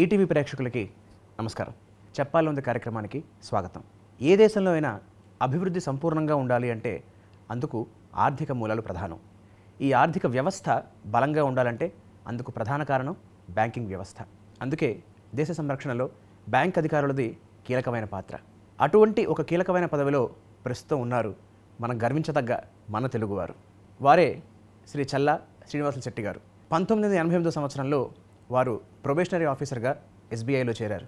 ETV ప్రేక్షకులకి నమస్కారం చెప్పాలి కార్యక్రమానికి స్వాగతం ఏ దేశంలో అయినా అభివృద్ధి సంపూర్ణంగా ఉండాలి అంటే అందుకు ఆర్థిక మూలాలు ప్రధానం ఈ ఆర్థిక వ్యవస్థ బలంగా ఉండాలంటే అందుకు ప్రధాన కారణం బ్యాంకింగ్ వ్యవస్థ అందుకే దేశ సంరక్షణలో బ్యాంక్ అధికారులది కీలకమైన పాత్ర అటువంటి ఒక కీలకమైన పదవిలో ప్రస్తుతం ఉన్నారు మనం గర్వించదగ్గ మన తెలుగువారు వారే శ్రీ చల్లా శ్రీనివాసులు శెట్టి గారు పంతొమ్మిది వందల ఎనభై ఎనిమిదో సంవత్సరంలో వారు ప్రొబేషనరీ ఆఫీసర్గా ఎస్బీఐలో చేరారు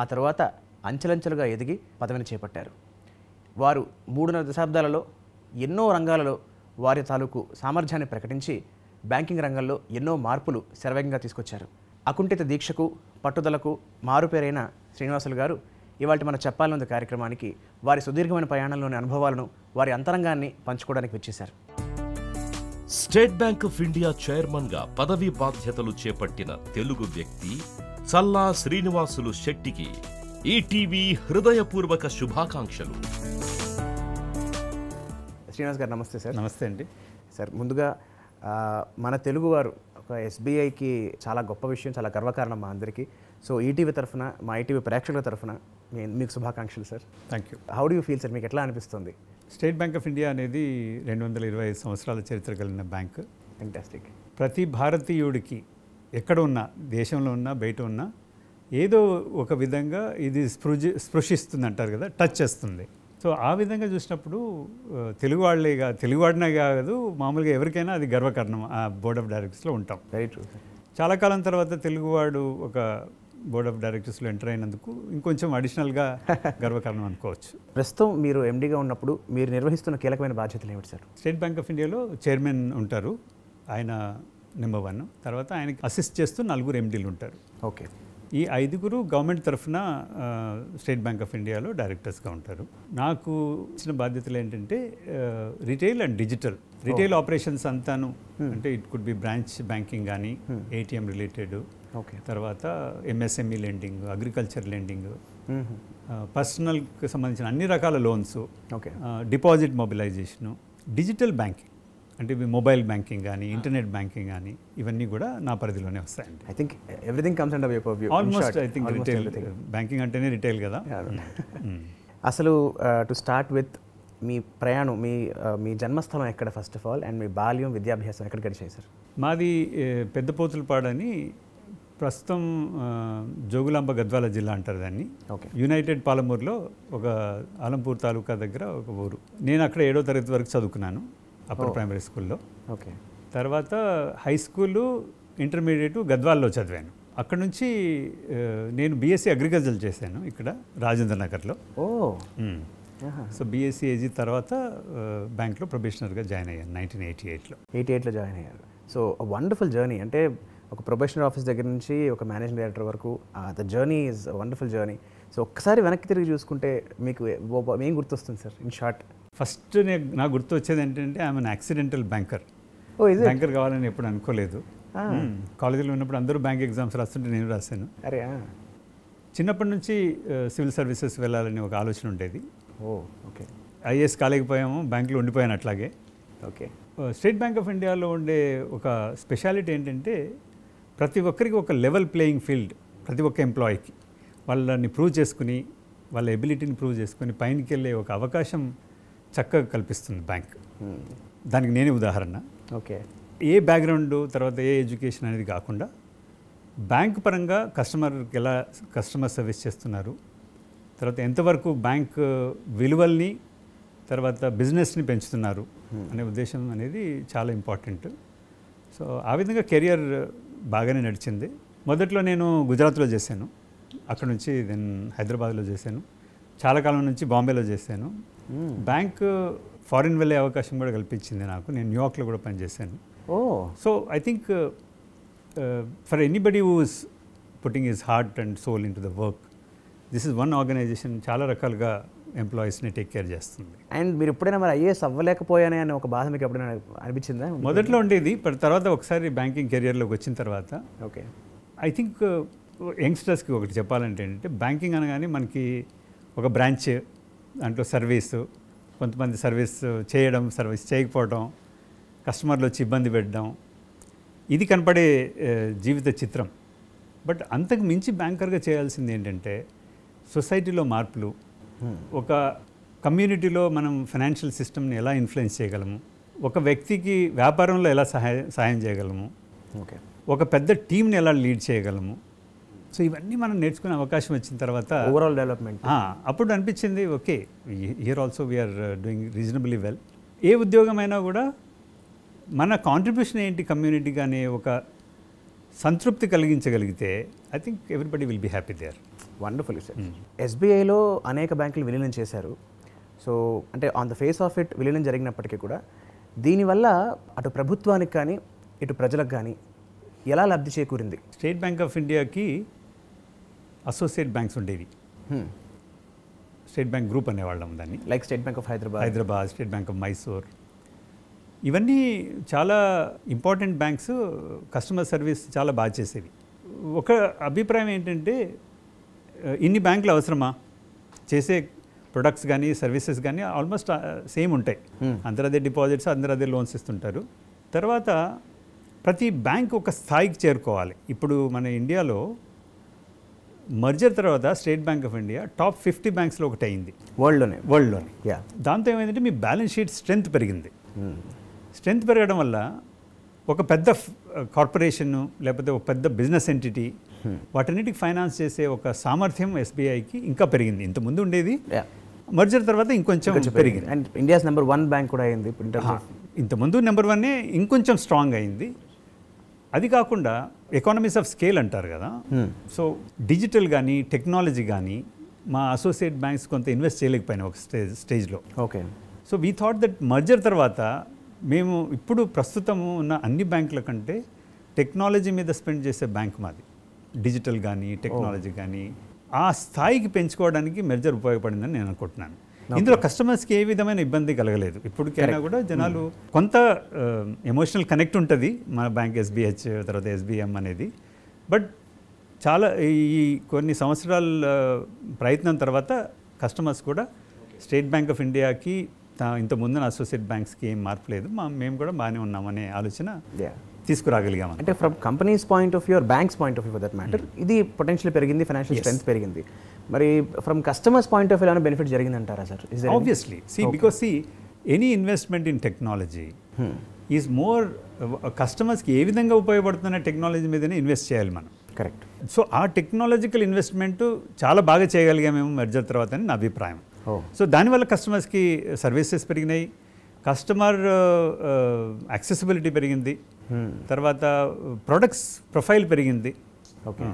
ఆ తర్వాత అంచెలంచెలుగా ఎదిగి పదవిని చేపట్టారు వారు మూడున్నర దశాబ్దాలలో ఎన్నో రంగాలలో వారి తాలూకు సామర్థ్యాన్ని ప్రకటించి బ్యాంకింగ్ రంగంలో ఎన్నో మార్పులు శరవేగంగా తీసుకొచ్చారు అకుంఠిత దీక్షకు పట్టుదలకు మారుపేరైన శ్రీనివాసులు గారు ఇవాళ మన చెప్పాలనుంది కార్యక్రమానికి వారి సుదీర్ఘమైన ప్రయాణంలోని అనుభవాలను వారి అంతరంగాన్ని పంచుకోవడానికి వచ్చేశారు స్టేట్ బ్యాంక్ ఆఫ్ ఇండియా చైర్మన్గా పదవీ బాధ్యతలు చేపట్టిన తెలుగు వ్యక్తి చల్లా శ్రీనివాసులు శెట్టికి ఈటీవీ హృదయపూర్వక శుభాకాంక్షలు శ్రీనివాస్ గారు నమస్తే సార్ నమస్తే అండి సార్ ముందుగా మన తెలుగువారు ఒక ఎస్బీఐకి చాలా గొప్ప విషయం చాలా గర్వకారణం మా అందరికీ సో ఈటీవీ తరఫున మా ఈటీవీ ప్రేక్షకుల తరఫున మీకు శుభాకాంక్షలు sir thank you how do you feel sir మీకు ఎట్లా అనిపిస్తుంది స్టేట్ బ్యాంక్ ఆఫ్ ఇండియా అనేది రెండు వందల ఇరవై ఐదు సంవత్సరాల చరిత్ర కలిగిన బ్యాంక్ ఫెంటాస్టిక్ ప్రతి భారతీయుడికి ఎక్కడ ఉన్నా దేశంలో ఉన్నా బయట ఉన్నా ఏదో ఒక విధంగా ఇది స్పృజి స్పృశిస్తుంది అంటారు కదా టచ్ చేస్తుంది సో ఆ విధంగా చూసినప్పుడు తెలుగు వాళ్ళే కాదు తెలుగు వాడినే కాదు మామూలుగా ఎవరికైనా అది గర్వకారణం ఆ బోర్డ్ ఆఫ్ డైరెక్టర్స్లో ఉంటాం చాలా కాలం తర్వాత తెలుగువాడు ఒక బోర్డ్ ఆఫ్ డైరెక్టర్స్లో ఎంటర్ అయినందుకు ఇంకొంచెం అడిషనల్గా గర్వకారణం అనుకోవచ్చు ప్రస్తుతం మీరు ఎండీగా ఉన్నప్పుడు మీరు నిర్వహిస్తున్న కీలకమైన బాధ్యతలు ఏమిటి సార్ స్టేట్ బ్యాంక్ ఆఫ్ ఇండియాలో చైర్మన్ ఉంటారు ఆయన నెంబర్ వన్ తర్వాత ఆయనకి అసిస్ట్ చేస్తూ నలుగురు ఎండీలు ఉంటారు ఓకే ఈ ఐదుగురు గవర్నమెంట్ తరఫున స్టేట్ బ్యాంక్ ఆఫ్ ఇండియాలో డైరెక్టర్స్గా ఉంటారు నాకు ఇచ్చిన బాధ్యతలు ఏంటంటే retail and digital retail operations అంతాను అంటే it could be branch banking కానీ ఏటీఎం రిలేటెడ్ ఓకే తర్వాత ఎంఎస్ఎంఈ లెండింగ్ అగ్రికల్చర్ లెండింగ్ పర్సనల్కి సంబంధించిన అన్ని రకాల loans okay deposit mobilisation digital banking అంటే ఇవి మొబైల్ బ్యాంకింగ్ కానీ ఇంటర్నెట్ బ్యాంకింగ్ కానీ ఇవన్నీ కూడా నా పరిధిలోనే వస్తాయండి I think everything comes and almost I think retail banking అంటేనే రిటైల్ కదా అసలు టు స్టార్ట్ విత్ మీ ప్రయాణం మీ మీ జన్మస్థలం ఎక్కడ ఫస్ట్ ఆఫ్ ఆల్ అండ్ మీ బాల్యం విద్యాభ్యాసం ఎక్కడ గడిచాయి సార్ మాది పెద్దపోతులపాడని ప్రస్తుతం జోగులాంబ గద్వాల జిల్లా అంటారు దాన్ని యునైటెడ్ పాలమూరులో ఒక ఆలంపూర్ తాలూకా దగ్గర ఒక ఊరు నేను అక్కడ ఏడో తరగతి వరకు చదువుకున్నాను అప్పర్ ప్రైమరీ స్కూల్లో ఓకే తర్వాత హై స్కూలు ఇంటర్మీడియట్ గద్వాల్లో చదివాను అక్కడ నుంచి నేను బీఎస్సీ అగ్రికల్చర్ చేశాను ఇక్కడ రాజేంద్ర నగర్లో ఓ సో బీఎస్సీ ఏజీ తర్వాత బ్యాంక్లో ప్రొబేషనర్గా జాయిన్ అయ్యాను నైన్టీన్ ఎయిటీ ఎయిట్లో ఎయిటీ ఎయిట్లో జాయిన్ అయ్యారు సో వండర్ఫుల్ జర్నీ అంటే ఒక ప్రొఫెషనల్ ఆఫీస్ దగ్గర నుంచి ఒక మేనేజింగ్ డైరెక్టర్ వరకు the journey is wonderful journey so ఒక్కసారి వెనక్కి తిరిగి చూసుకుంటే మీకు ఏం గుర్తొస్తుంది సార్ ఇన్ షార్ట్ ఫస్ట్ నేను నాకు గుర్తు వచ్చేది ఏంటంటే ఆమె యాక్సిడెంటల్ బ్యాంకర్ ఓ ఇది బ్యాంకర్ కావాలని ఎప్పుడు అనుకోలేదు కాలేజీలో ah. hmm. ఉన్నప్పుడు అందరూ బ్యాంక్ ఎగ్జామ్స్ రాస్తుంటే నేను రాశాను అరే చిన్నప్పటి నుంచి సివిల్ సర్వీసెస్ వెళ్ళాలని ఒక ఆలోచన ఉండేది ఓ oh, ఓకే ఐఏఎస్ కాలేకపోయాము బ్యాంకులో ఉండిపోయాను అట్లాగే ఓకే స్టేట్ బ్యాంక్ ఆఫ్ ఇండియాలో ఉండే ఒక స్పెషాలిటీ ఏంటంటే ప్రతి ఒక్కరికి ఒక లెవెల్ ప్లేయింగ్ ఫీల్డ్ ప్రతి ఒక్క ఎంప్లాయీకి వాళ్ళని ప్రూవ్ చేసుకుని వాళ్ళ ఎబిలిటీని ప్రూవ్ చేసుకుని పైనకి వెళ్ళే ఒక అవకాశం చక్కగా కల్పిస్తుంది బ్యాంక్ hmm. దానికి నేనే ఉదాహరణ ఓకే ఏ బ్యాక్గ్రౌండ్ తర్వాత ఏ ఎడ్యుకేషన్ అనేది కాకుండా బ్యాంక్ పరంగా కస్టమర్కి ఎలా కస్టమర్ సర్వీస్ చేస్తున్నారు తర్వాత ఎంతవరకు బ్యాంక్ విలువల్ని తర్వాత బిజినెస్ని పెంచుతున్నారు hmm. అనే ఉద్దేశం అనేది చాలా ఇంపార్టెంట్ సో ఆ విధంగా కెరియర్ బాగానే నడిచింది మొదట్లో నేను గుజరాత్లో చేశాను అక్కడ నుంచి దెన్ హైదరాబాద్లో చేశాను చాలా కాలం నుంచి బాంబేలో చేశాను hmm. బ్యాంక్ ఫారిన్ వెళ్ళే అవకాశం కూడా కల్పించింది నాకు నేను న్యూయార్క్లో కూడా పనిచేశాను oh so I think for anybody who's putting his heart and soul into the work this is one organisation చాలా రకాలుగా ఎంప్లాయీస్ని టేక్ కేర్ చేస్తుంది అండ్ మీరు ఎప్పుడైనా మరి ఐఏఎస్ అవ్వలేకపోయాను అని ఒక బాధ మీకు ఎప్పుడైనా అనిపించిందా మొదట్లో ఉండేది బట్ తర్వాత ఒకసారి బ్యాంకింగ్ కెరియర్లోకి వచ్చిన తర్వాత ఓకే ఐ థింక్ యంగ్స్టర్స్కి ఒకటి చెప్పాలంటే ఏంటంటే బ్యాంకింగ్ అనగానే మనకి ఒక బ్రాంచ్ దాంట్లో సర్వీస్ కొంతమంది సర్వీస్ చేయడం సర్వీస్ చేయకపోవడం కస్టమర్లు వచ్చి ఇబ్బంది పెట్టడం ఇది కనపడే uh, జీవిత చిత్రం బట్ అంతకు మించి బ్యాంకర్గా చేయాల్సింది ఏంటంటే సొసైటీలో మార్పులు ఒక కమ్యూనిటీలో మనం ఫైనాన్షియల్ సిస్టమ్ని ఎలా ఇన్ఫ్లుయెన్స్ చేయగలము ఒక వ్యక్తికి వ్యాపారంలో ఎలా సహాయ సహాయం చేయగలము ఓకే ఒక పెద్ద టీంని ఎలా లీడ్ చేయగలము సో ఇవన్నీ మనం నేర్చుకునే అవకాశం వచ్చిన తర్వాత ఓవరాల్ డెవలప్మెంట్ అప్పుడు అనిపించింది okay here also we're doing reasonably well ఏ ఉద్యోగమైనా కూడా మన కాంట్రిబ్యూషన్ ఏంటి కమ్యూనిటీ కానీ ఒక సంతృప్తి కలిగించగలిగితే I think everybody will be happy there wonderful ఎస్బీఐలో అనేక బ్యాంకులు విలీనం చేశారు సో అంటే on the face of it విలీనం జరిగినప్పటికీ కూడా దీనివల్ల అటు ప్రభుత్వానికి కానీ ఇటు ప్రజలకు కానీ ఎలా లబ్ధి చేకూరింది స్టేట్ బ్యాంక్ ఆఫ్ ఇండియాకి అసోసియేట్ బ్యాంక్స్ ఉండేవి స్టేట్ బ్యాంక్ గ్రూప్ అనేవాళ్ళం దాన్ని like state bank of Hyderabad Hyderabad state bank of Mysore ఇవన్నీ చాలా ఇంపార్టెంట్ బ్యాంక్స్ కస్టమర్ సర్వీస్ చాలా బాగా చేసేవి ఒక అభిప్రాయం ఏంటంటే ఇన్ని బ్యాంకులు అవసరమా చేసే ప్రొడక్ట్స్ కానీ సర్వీసెస్ కానీ ఆల్మోస్ట్ సేమ్ ఉంటాయి hmm. అందరు అదే డిపాజిట్స్ అందరు అదే లోన్స్ ఇస్తుంటారు తర్వాత ప్రతి బ్యాంక్ ఒక స్థాయికి చేరుకోవాలి ఇప్పుడు మన ఇండియాలో మర్జర్ తర్వాత state bank of India top fifty బ్యాంక్స్లో ఒకటి అయింది వరల్డ్లోనే వరల్డ్లోనే దాంతో ఏమైందంటే మీ బ్యాలెన్స్ షీట్ స్ట్రెంగ్త్ పెరిగింది స్ట్రెంగ్త్ hmm. పెరగడం వల్ల ఒక పెద్ద కార్పొరేషన్ లేకపోతే ఒక పెద్ద బిజినెస్ ఎంటిటీ వాటన్నిటికి ఫైనాన్స్ చేసే ఒక సామర్థ్యం ఎస్బీఐకి ఇంకా పెరిగింది ఇంతకుముందు ఉండేది మర్జర్ తర్వాత ఇంకొంచెం పెరిగింది and India's number one bank కూడా అయింది ఇంతకుముందు నెంబర్ వన్నే ఇంకొంచెం స్ట్రాంగ్ అయింది అది కాకుండా ఎకానమీస్ ఆఫ్ స్కేల్ అంటారు కదా సో డిజిటల్ కానీ టెక్నాలజీ కానీ మా అసోసియేట్ బ్యాంక్స్ కొంత ఇన్వెస్ట్ చేయలేకపోయినా ఒక స్టేజ్ స్టేజ్లో okay so we thought that merger తర్వాత మేము ఇప్పుడు ప్రస్తుతం ఉన్న అన్ని బ్యాంకుల కంటే టెక్నాలజీ మీద స్పెండ్ చేసే బ్యాంక్ మాది డిజిటల్ కానీ టెక్నాలజీ కానీ ఆ స్థాయికి పెంచుకోవడానికి మెర్జర్ ఉపయోగపడిందని నేను అనుకుంటున్నాను ఇందులో కస్టమర్స్కి ఏ విధమైన ఇబ్బంది కలగలేదు ఇప్పటికైనా కూడా జనాలు కొంత ఎమోషనల్ కనెక్ట్ ఉంటుంది మన బ్యాంక్ ఎస్బీహెచ్ తర్వాత ఎస్బీఎం అనేది బట్ చాలా ఈ కొన్ని సంవత్సరాల ప్రయత్నం తర్వాత కస్టమర్స్ కూడా స్టేట్ బ్యాంక్ ఆఫ్ ఇండియాకి ఇంత ముందున అసోసియేట్ బ్యాంక్స్కి ఏం మార్పు లేదు మా మేము కూడా బాగానే ఉన్నామనే ఆలోచన తీసుకురాగలిగాం అంటే from companies point of view banks point of view that matter ఇది పొటెన్షియల్ పెరిగింది ఫైనాన్షియల్ స్ట్రెంత్ పెరిగింది మరి from customers point of view ఏమైనా బెనిఫిట్ జరిగిందంటారా sir obviously see because see any investment in technology is more కస్టమర్స్కి ఏ విధంగా ఉపయోగపడుతున్న టెక్నాలజీ మీదనే ఇన్వెస్ట్ చేయాలి మనం కరెక్ట్ సో ఆ టెక్నాలజికల్ ఇన్వెస్ట్మెంట్ చాలా బాగా చేయగలిగామేమో మెర్జర్ తర్వాత అని నా అభిప్రాయం సో దానివల్ల కస్టమర్స్కి సర్వీసెస్ పెరిగినాయి కస్టమర్ యాక్సెసిబిలిటీ పెరిగింది hmm. తర్వాత ప్రొడక్ట్స్ ప్రొఫైల్ పెరిగింది okay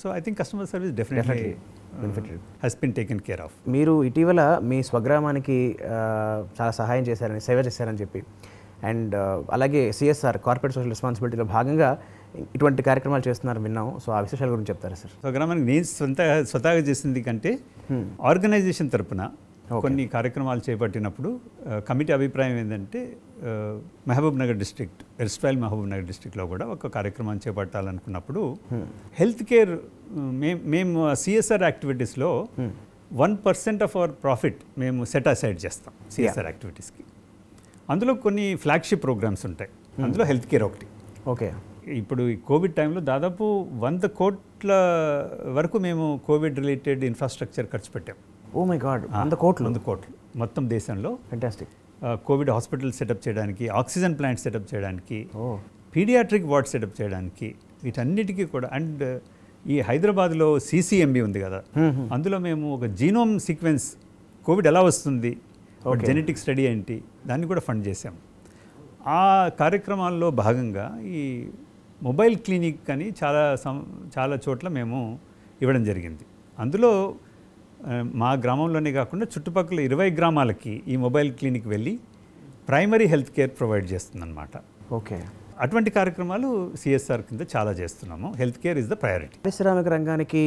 so I think customer service definitely has been taken care of మీరు ఇటీవల మీ స్వగ్రామానికి చాలా సహాయం చేశారని సేవ చేశారని చెప్పి అండ్ అలాగే సిఎస్ఆర్ కార్పొరేట్ సోషల్ రెస్పాన్సిబిలిటీలో భాగంగా ఇటువంటి కార్యక్రమాలు చేస్తున్నారు విన్నాం సో ఆ విశేషాల గురించి చెప్తారా సార్ స్వగ్రామానికి నేను సొంత స్వతహాగా చేసింది కంటే hmm. ఆర్గనైజేషన్ తరపున కొన్ని కార్యక్రమాలు చేపట్టినప్పుడు కమిటీ అభిప్రాయం ఏంటంటే Mahabubnagar district erstwhile Mahabubnagar డిస్ట్రిక్ట్లో కూడా ఒక కార్యక్రమం చేపట్టాలనుకున్నప్పుడు hmm. హెల్త్ కేర్ మేము మేము సిఎస్ఆర్ యాక్టివిటీస్లో hmm. One percent of our profit మేము సెట్ అసైడ్ చేస్తాం సిఎస్ఆర్ యాక్టివిటీస్కి అందులో కొన్ని ఫ్లాగ్షిప్ ప్రోగ్రామ్స్ ఉంటాయి hmm. అందులో హెల్త్ కేర్ ఒకటి ఓకే ఇప్పుడు ఈ కోవిడ్ టైంలో దాదాపు వంద కోట్ల వరకు మేము కోవిడ్ రిలేటెడ్ ఇన్ఫ్రాస్ట్రక్చర్ ఖర్చు పెట్టాం ఓ oh మై కోట్లు వంద కోట్లు మొత్తం దేశంలో కోవిడ్ హాస్పిటల్ సెటప్ చేయడానికి ఆక్సిజన్ ప్లాంట్ సెటప్ చేయడానికి పీడియాట్రిక్ వార్డ్ సెటప్ చేయడానికి వీటన్నిటికీ కూడా అండ్ ఈ హైదరాబాద్లో సీసీఎంబి ఉంది కదా అందులో మేము ఒక జీనోమ్ సీక్వెన్స్ కోవిడ్ ఎలా వస్తుంది జెనెటిక్ స్టడీ ఏంటి దాన్ని కూడా ఫండ్ చేసాం ఆ కార్యక్రమాల్లో భాగంగా ఈ మొబైల్ క్లినిక్ అని చాలా చాలా చోట్ల మేము ఇవ్వడం జరిగింది అందులో మా గ్రామంలోనే కాకుండా చుట్టుపక్కల ఇరవై గ్రామాలకి ఈ మొబైల్ క్లినిక్ వెళ్ళి ప్రైమరీ హెల్త్ కేర్ ప్రొవైడ్ చేస్తుందన్నమాట ఓకే అటువంటి కార్యక్రమాలు సిఎస్ఆర్ కింద చాలా చేస్తున్నాము health care is the priority పారిశ్రామిక రంగానికి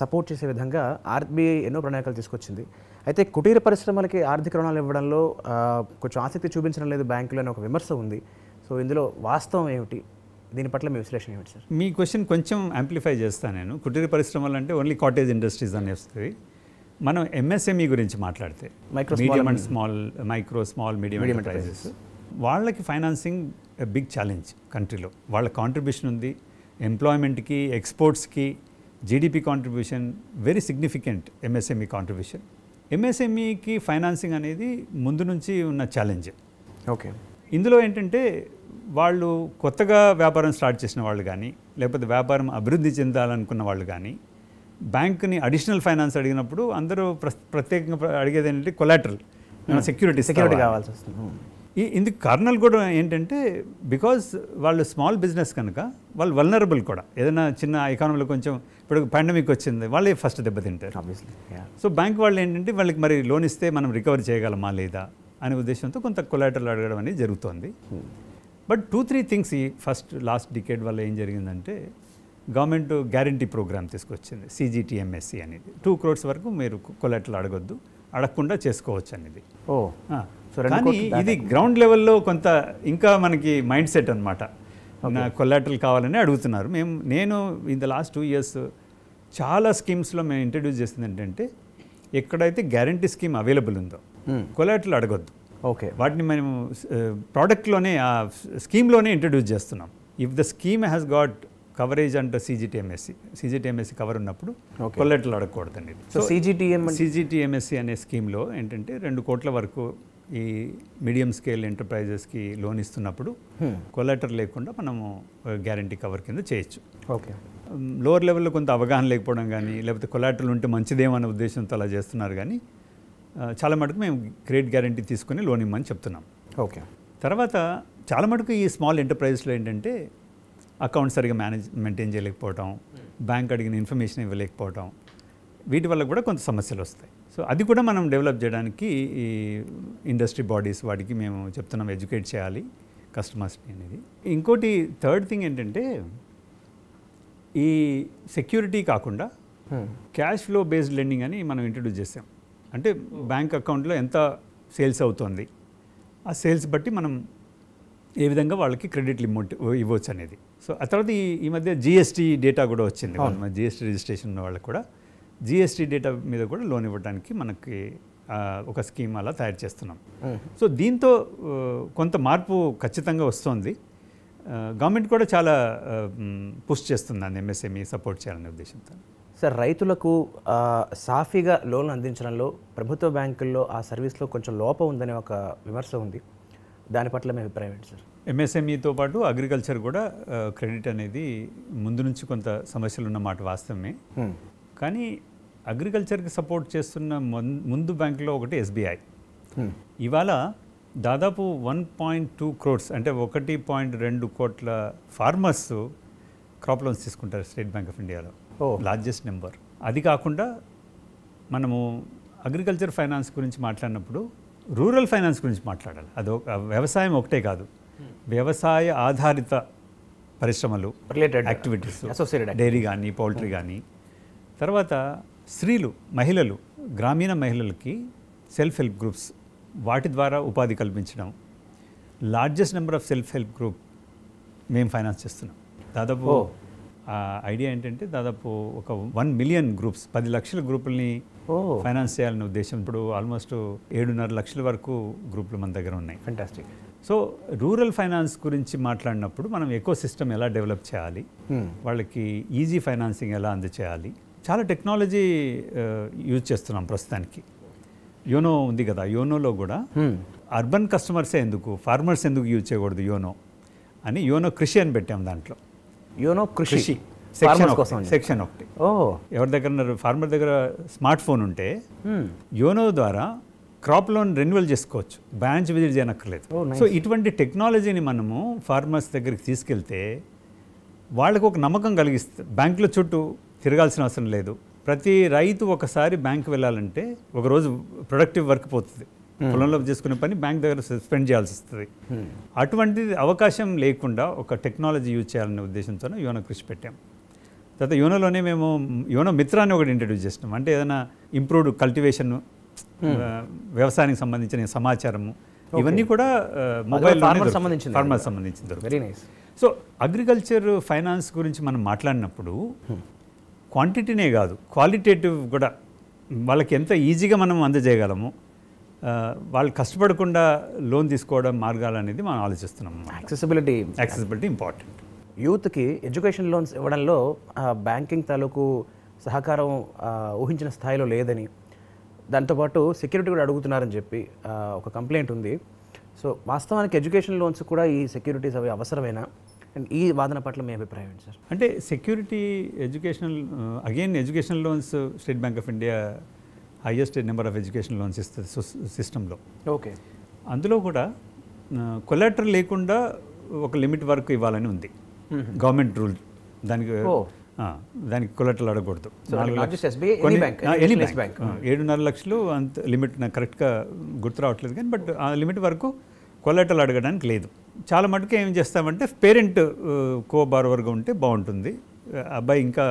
సపోర్ట్ చేసే విధంగా ఆర్బీఐ ఎన్నో ప్రణాళికలు తీసుకొచ్చింది అయితే కుటీర పరిశ్రమలకి ఆర్థిక రుణాలు ఇవ్వడంలో కొంచెం ఆసక్తి చూపించడం లేదు బ్యాంకులు అనే ఒక విమర్శ ఉంది సో ఇందులో వాస్తవం ఏమిటి దీని పట్ల మీ విశ్లేషణ ఏమిటి సార్ మీ క్వశ్చన్ కొంచెం యాంప్లిఫై చేస్తాను నేను కుటీర పరిశ్రమలు అంటే ఓన్లీ కాటేజ్ ఇండస్ట్రీస్ అని వస్తుంది మనం ఎంఎస్ఎంఈ e గురించి మాట్లాడితే micro medium and small micro small medium enterprises వాళ్ళకి ఫైనాన్సింగ్ బిగ్ ఛాలెంజ్ కంట్రీలో వాళ్ళ కాంట్రిబ్యూషన్ ఉంది ఎంప్లాయ్మెంట్కి ఎక్స్పోర్ట్స్కి GDP contribution very significant MSME contribution ఎంఎస్ఎంఈకి ఫైనాన్సింగ్ అనేది ముందు నుంచి ఉన్న ఛాలెంజ్ ఓకే ఇందులో ఏంటంటే వాళ్ళు కొత్తగా వ్యాపారం స్టార్ట్ చేసిన వాళ్ళు కానీ లేకపోతే వ్యాపారం అభివృద్ధి చెందాలనుకున్న వాళ్ళు కానీ బ్యాంక్ని అడిషనల్ ఫైనాన్స్ అడిగినప్పుడు అందరూ ప్రత్యేకంగా అడిగేది ఏంటంటే కొలాటరల్ సెక్యూరిటీ సెక్యూరిటీ కావాల్సి వస్తుంది ఈ ఇందుకు కర్నల్ కూడా ఏంటంటే బికాజ్ వాళ్ళు స్మాల్ బిజినెస్ కనుక వాళ్ళు వల్నరబుల్ కూడా ఏదైనా చిన్న ఎకానమీలో కొంచెం ఇప్పుడు పాండమిక్ వచ్చింది వాళ్ళే ఫస్ట్ దెబ్బతింటారు సో బ్యాంక్ వాళ్ళు ఏంటంటే వాళ్ళకి మరి లోన్ ఇస్తే మనం రికవర్ చేయగలమా లేదా అనే ఉద్దేశంతో కొంత కొలాటరల్ అడగడం అనేది జరుగుతోంది hmm. But two three things ఈ ఫస్ట్ లాస్ట్ డికేడ్ వల్ల ఏం జరిగిందంటే గవర్నమెంట్ గ్యారంటీ ప్రోగ్రామ్ తీసుకొచ్చింది సిజిటిఎంఎస్సి e అనేది టూ క్రోడ్స్ వరకు మీరు కొలెట్లు అడగొద్దు అడగకుండా చేసుకోవచ్చు అనేది ఓ కానీ ఇది గ్రౌండ్ లెవెల్లో కొంత ఇంకా మనకి మైండ్ సెట్ అనమాట కొల్లాటలు కావాలని అడుగుతున్నారు మేము నేను in the last two years చాలా స్కీమ్స్లో మేము ఇంట్రడ్యూస్ చేసింది ఏంటంటే ఎక్కడైతే గ్యారంటీ స్కీమ్ అవైలబుల్ ఉందో కొలాటలు hmm. అడగొద్దు ఓకే వాటిని మేము ప్రోడక్ట్లోనే uh, ఆ స్కీమ్లోనే ఇంట్రడ్యూస్ చేస్తున్నాం if the scheme has got coverage అంటే సీజీటీఎంఎస్సి సిజిటిఎంఎస్సి కవర్ ఉన్నప్పుడు కొల్లెట్లు అడగకూడదండి సో సీజీటీఎం సిజిటిఎంఎస్సి అనే స్కీమ్లో ఏంటంటే రెండు కోట్ల వరకు ఈ మీడియం స్కేల్ ఎంటర్ప్రైజెస్కి లోన్ ఇస్తున్నప్పుడు hmm. కొల్లెటర్ లేకుండా మనము గ్యారంటీ కవర్ కింద చేయొచ్చు ఓకే లోవర్ లెవెల్లో కొంత అవగాహన లేకపోవడం కానీ లేకపోతే కొలాటర్లు ఉంటే మంచిదేమనే ఉద్దేశంతో అలా చేస్తున్నారు కానీ చాలా మటుకు మేము క్రెడిట్ గ్యారంటీ తీసుకుని లోన్ ఇమ్మని చెప్తున్నాం ఓకే తర్వాత చాలా మటుకు ఈ స్మాల్ ఎంటర్ప్రైజెస్లో ఏంటంటే అకౌంట్ సరిగా మేనేజ్ మెయింటైన్ చేయలేకపోవటం బ్యాంక్ అడిగిన ఇన్ఫర్మేషన్ ఇవ్వలేకపోవటం వీటి వల్ల కూడా కొంత సమస్యలు వస్తాయి సో అది కూడా మనం డెవలప్ చేయడానికి ఈ ఇండస్ట్రీ బాడీస్ వాడికి మేము చెప్తున్నాం ఎడ్యుకేట్ చేయాలి కస్టమర్స్ని అనేది ఇంకోటి థర్డ్ థింగ్ ఏంటంటే ఈ సెక్యూరిటీ కాకుండా hmm. Cash flow based lending అని మనం ఇంట్రడ్యూస్ చేసాం అంటే hmm. బ్యాంక్ అకౌంట్లో ఎంత సేల్స్ అవుతుంది ఆ సేల్స్ బట్టి మనం ఏ విధంగా వాళ్ళకి క్రెడిట్లు లిమిట్ ఇవ్వచ్చు అనేది సో ఆ తర్వాత ఈ మధ్య జిఎస్టీ డేటా కూడా వచ్చింది జిఎస్టీ రిజిస్ట్రేషన్ ఉన్న వాళ్ళకి కూడా జిఎస్టీ డేటా మీద కూడా లోన్ ఇవ్వడానికి మనకి ఒక స్కీమ్ అలా తయారు చేస్తున్నాం సో దీంతో కొంత మార్పు ఖచ్చితంగా వస్తుంది గవర్నమెంట్ కూడా చాలా పుష్ చేస్తుంది దాన్ని ఎంఎస్ఎంఈ సపోర్ట్ చేయాలనే ఉద్దేశంతో సార్ రైతులకు సాఫీగా లోన్ అందించడంలో ప్రభుత్వ బ్యాంకుల్లో ఆ సర్వీస్లో కొంచెం లోపం ఉందనే ఒక విమర్శ ఉంది దాని పట్ల మీ అభిప్రాయం ఏంటి సార్ ఎంఎస్ఎంఈతో e పాటు అగ్రికల్చర్ కూడా క్రెడిట్ అనేది ముందు నుంచి కొంత సమస్యలు ఉన్నమాట మాట వాస్తవమే కానీ అగ్రికల్చర్కి సపోర్ట్ చేస్తున్న ముందు బ్యాంకులో ఒకటి ఎస్బీఐ ఇవాళ దాదాపు వన్ పాయింట్ టూ క్రోడ్స్ అంటే ఒకటి పాయింట్ రెండు కోట్ల ఫార్మర్స్ క్రాప్ లోన్స్ తీసుకుంటారు స్టేట్ బ్యాంక్ ఆఫ్ ఇండియాలో లార్జెస్ట్ నెంబర్ అది కాకుండా మనము అగ్రికల్చర్ ఫైనాన్స్ గురించి మాట్లాడినప్పుడు రూరల్ ఫైనాన్స్ గురించి మాట్లాడాలి అది వ్యవసాయం ఒకటే కాదు వ్యవసాయ ఆధారిత పరిశ్రమలు రిలేటెడ్ యాక్టివిటీస్ అసోసియేటెడ్ డైరీ కానీ పౌల్ట్రీ కానీ తర్వాత స్త్రీలు మహిళలు గ్రామీణ మహిళలకి సెల్ఫ్ హెల్ప్ గ్రూప్స్ వాటి ద్వారా ఉపాధి కల్పించడం largest number of self help group మేము ఫైనాన్స్ చేస్తున్నాం దాదాపు ఐడియా ఏంటంటే దాదాపు ఒక వన్ మిలియన్ గ్రూప్స్ పది లక్షల గ్రూపుల్ని ఫైనాన్స్ చేయాలనే ఉద్దేశం ఇప్పుడు ఆల్మోస్ట్ ఏడున్నర లక్షల వరకు గ్రూప్లు మన దగ్గర ఉన్నాయి ఫంటాస్టిక్ సో రూరల్ ఫైనాన్స్ గురించి మాట్లాడినప్పుడు మనం ఎకో సిస్టమ్ ఎలా డెవలప్ చేయాలి hmm. వాళ్ళకి ఈజీ ఫైనాన్సింగ్ ఎలా అందచేయాలి చాలా టెక్నాలజీ యూజ్ చేస్తున్నాం ప్రస్తుతానికి యోనో ఉంది కదా యోనోలో కూడా hmm. అర్బన్ కస్టమర్సే ఎందుకు ఫార్మర్స్ ఎందుకు యూజ్ చేయకూడదు యోనో అని యోనో కృషి అని పెట్టాం దాంట్లో యోనో కృషి సెక్షన్ సెక్షన్ ఒకటి ఎవరి దగ్గర ఫార్మర్ దగ్గర స్మార్ట్ ఫోన్ ఉంటే యోనో ద్వారా క్రాప్ లోన్ రెన్యువల్ చేసుకోవచ్చు బ్రాంచ్ విజిట్ చేయనక్కర్లేదు సో ఇటువంటి టెక్నాలజీని మనము ఫార్మర్స్ దగ్గరికి తీసుకెళ్తే వాళ్ళకు ఒక నమ్మకం కలిగిస్తుంది బ్యాంకుల చుట్టూ తిరగాల్సిన అవసరం లేదు ప్రతి రైతు ఒకసారి బ్యాంక్ వెళ్ళాలంటే ఒకరోజు ప్రొడక్టివ్ వర్క్ పోతుంది పొలంలో చేసుకునే పని బ్యాంక్ దగ్గర సస్పెండ్ చేయాల్సి వస్తుంది అటువంటి అవకాశం లేకుండా ఒక టెక్నాలజీ యూజ్ చేయాలనే ఉద్దేశంతో యోన కృషి పెట్టాము తర్వాత యోనోలోనే మేము యోనో మిత్ర అని ఒకటి ఇంట్రడ్యూస్ చేసినాం అంటే ఏదైనా ఇంప్రూవ్డ్ కల్టివేషన్ hmm. వ్యవసాయానికి సంబంధించిన సమాచారము ఇవన్నీ కూడా మొబైల్ ఫార్మర్ సంబంధించిన very nice so agriculture finance గురించి మనం మాట్లాడినప్పుడు క్వాంటిటీనే hmm. కాదు క్వాలిటేటివ్ కూడా వాళ్ళకి ఎంత ఈజీగా మనం అందజేయగలము వాళ్ళు కష్టపడకుండా లోన్ తీసుకోవడం మార్గాలు అనేది మనం ఆలోచిస్తున్నాం యాక్సెసిబిలిటీ యాక్సెసిబిలిటీ ఇంపార్టెంట్ యూత్కి ఎడ్యుకేషన్ లోన్స్ ఇవ్వడంలో బ్యాంకింగ్ తాలూకు సహకారం ఊహించిన స్థాయిలో లేదని దాంతోపాటు సెక్యూరిటీ కూడా అడుగుతున్నారని చెప్పి ఒక కంప్లైంట్ ఉంది సో వాస్తవానికి ఎడ్యుకేషన్ లోన్స్ కూడా ఈ సెక్యూరిటీస్ అవి అవసరమేనా అండ్ ఈ వాదన పట్ల మీ అభిప్రాయం సార్ అంటే security education again education loans state bank of India highest number of education loans ఇస్తుంది సిస్టంలో ఓకే అందులో కూడా కొలాటర్ లేకుండా ఒక లిమిట్ వరకు ఇవ్వాలని ఉంది గవర్నమెంట్ రూల్ దానికి దానికి కొలెక్టర్లు అడగకూడదు ఏడున్నర లక్షలు అంత లిమిట్ నాకు కరెక్ట్గా గుర్తు రావట్లేదు కానీ బట్ ఆ లిమిట్ వరకు కొలెక్టర్లు అడగడానికి లేదు చాలా మటుకు ఏం చేస్తామంటే పేరెంట్ కో బార్వర్గా ఉంటే బాగుంటుంది అబ్బాయి ఇంకా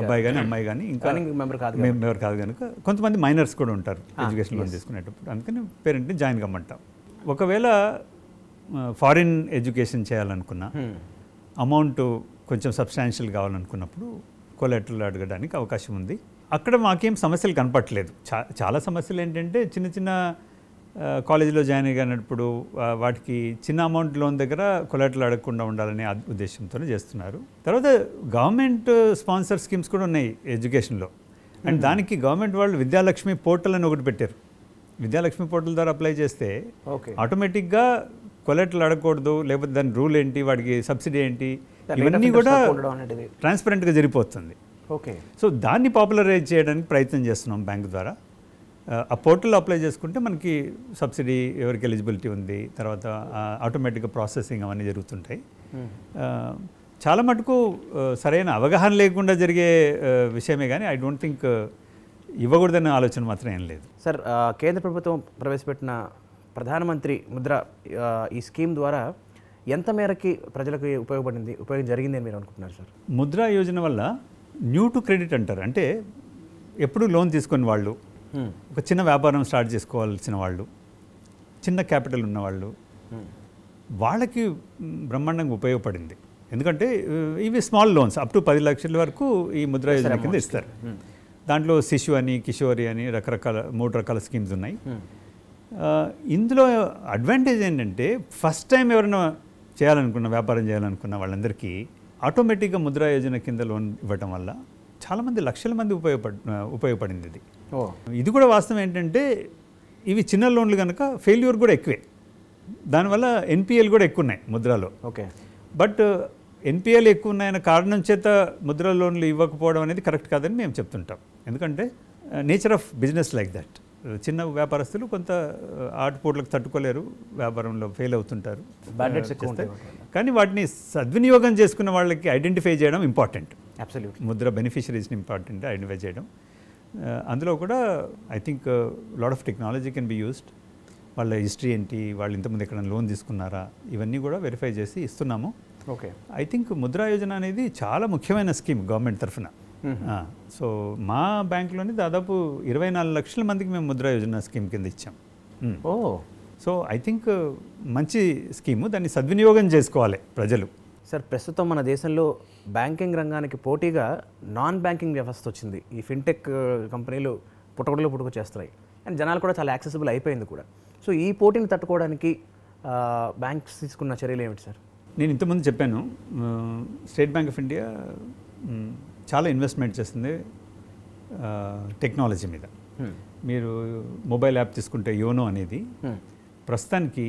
అబ్బాయి కానీ అమ్మాయి కానీ ఇంకా మెంబర్ కాదు మెంబర్ కాదు కనుక కొంతమంది మైనర్స్ కూడా ఉంటారు ఎడ్యుకేషన్ లోన్ తీసుకునేటప్పుడు అందుకని పేరెంట్ని జాయిన్ కమ్మంటాం ఒకవేళ ఫారిన్ ఎడ్యుకేషన్ చేయాలనుకున్నా అమౌంట్ hmm. కొంచెం సబ్స్టాన్షియల్ కావాలనుకున్నప్పుడు కొలెటర్లు అడగడానికి అవకాశం ఉంది అక్కడ మాకేం సమస్యలు కనపట్లేదు చాలా సమస్యలు ఏంటంటే చిన్న చిన్న కాలేజీలో జాయిన్ అయినప్పుడు వాటికి చిన్న అమౌంట్ లోన్ దగ్గర కొలెటర్లు అడగకుండా ఉండాలనే ఉద్దేశంతోనే చేస్తున్నారు తర్వాత గవర్నమెంట్ స్పాన్సర్ స్కీమ్స్ కూడా ఉన్నాయి ఎడ్యుకేషన్లో అండ్ hmm. దానికి గవర్నమెంట్ వాళ్ళు విద్యాలక్ష్మి పోర్టల్ అని ఒకటి పెట్టారు విద్యాలక్ష్మి పోర్టల్ ద్వారా అప్లై చేస్తే ఆటోమేటిక్గా కొలెట్లు అడగకూడదు లేకపోతే దాని రూల్ ఏంటి వాడికి సబ్సిడీ ఏంటి ఇవన్నీ కూడా ట్రాన్స్పరెంట్గా జరిగిపోతుంది ఓకే సో దాన్ని పాపులరైజ్ చేయడానికి ప్రయత్నం చేస్తున్నాం బ్యాంక్ ద్వారా ఆ పోర్టల్ అప్లై చేసుకుంటే మనకి సబ్సిడీ ఎవరికి ఎలిజిబిలిటీ ఉంది తర్వాత ఆటోమేటిక్గా ప్రాసెసింగ్ అవన్నీ జరుగుతుంటాయి చాలా మటుకు సరైన అవగాహన లేకుండా జరిగే విషయమే కానీ ఐ డోంట్ థింక్ ఇవ్వకూడదనే ఆలోచన మాత్రం ఏం లేదు సార్ కేంద్ర ప్రభుత్వం ప్రవేశపెట్టిన ప్రధానమంత్రి ముద్ర ఈ స్కీమ్ ద్వారా ఎంత మేరకి ప్రజలకు ఉపయోగపడింది ఉపయోగం జరిగింది అని మీరు అనుకుంటున్నారు సార్ ముద్రా యోజన వల్ల న్యూ టు క్రెడిట్ అంటారు అంటే ఎప్పుడు లోన్ తీసుకుని వాళ్ళు ఒక చిన్న వ్యాపారం స్టార్ట్ చేసుకోవాల్సిన వాళ్ళు చిన్న క్యాపిటల్ ఉన్నవాళ్ళు వాళ్ళకి బ్రహ్మాండంగా ఉపయోగపడింది ఎందుకంటే ఇవి స్మాల్ లోన్స్ అప్ టు పది లక్షల వరకు ఈ ముద్రా యోజన కింద ఇస్తారు దాంట్లో శిశు అని కిషోరి అని రకరకాల మూడు రకాల స్కీమ్స్ ఉన్నాయి ఇందులో అడ్వాంటేజ్ ఏంటంటే ఫస్ట్ టైం ఎవరైనా చేయాలనుకున్న వ్యాపారం చేయాలనుకున్న వాళ్ళందరికీ ఆటోమేటిక్గా ముద్రా యోజన కింద లోన్ ఇవ్వటం వల్ల చాలామంది లక్షల మంది ఉపయోగపడ్ ఉపయోగపడింది ఇది ఇది కూడా వాస్తవం ఏంటంటే ఇవి చిన్న లోన్లు కనుక ఫెయిల్యూర్ కూడా ఎక్కువే దానివల్ల ఎన్పిఎల్ కూడా ఎక్కువ ఉన్నాయి ముద్రాలో ఓకే బట్ ఎన్పిఎల్ ఎక్కువ ఉన్నాయన్న కారణం చేత ముద్రా లోన్లు ఇవ్వకపోవడం అనేది కరెక్ట్ కాదని మేము చెప్తుంటాం ఎందుకంటే nature of business like that చిన్న వ్యాపారస్తులు కొంత ఆటుపోట్లకు తట్టుకోలేరు వ్యాపారంలో ఫెయిల్ అవుతుంటారు కానీ వాటిని సద్వినియోగం చేసుకున్న వాళ్ళకి ఐడెంటిఫై చేయడం ఇంపార్టెంట్ ముద్ర బెనిఫిషరీస్ని ఇంపార్టెంట్ ఐడెంటిఫై చేయడం అందులో కూడా I think lot of technology can be used వాళ్ళ హిస్టరీ ఏంటి వాళ్ళు ఇంతకుముందు ఎక్కడ లోన్ తీసుకున్నారా ఇవన్నీ కూడా వెరిఫై చేసి ఇస్తున్నాము okay I think Mudra Yojana అనేది చాలా ముఖ్యమైన స్కీమ్ గవర్నమెంట్ తరఫున సో మా బ్యాంకులోని దాదాపు ఇరవై నాలుగు లక్షల మందికి మేము ముద్రా యోజన స్కీమ్ కింద ఇచ్చాం oh so I think uh, మంచి స్కీము దాన్ని సద్వినియోగం చేసుకోవాలి ప్రజలు సార్ ప్రస్తుతం మన దేశంలో బ్యాంకింగ్ రంగానికి పోటీగా నాన్ బ్యాంకింగ్ వ్యవస్థ వచ్చింది ఈ ఫిన్టెక్ uh, కంపెనీలు పుట్టగొడలు పుట్టుకు చేస్తున్నాయి అండ్ జనాలు కూడా చాలా యాక్సెసిబుల్ అయిపోయింది కూడా సో ఈ పోటీని తట్టుకోవడానికి uh, బ్యాంక్స్ తీసుకున్న చర్యలు ఏమిటి సార్ నేను ఇంతకుముందు చెప్పాను స్టేట్ బ్యాంక్ ఆఫ్ ఇండియా చాలా ఇన్వెస్ట్మెంట్ చేస్తుంది టెక్నాలజీ మీద hmm. మీరు మొబైల్ యాప్ తీసుకుంటే యోనో అనేది hmm. ప్రస్తుతానికి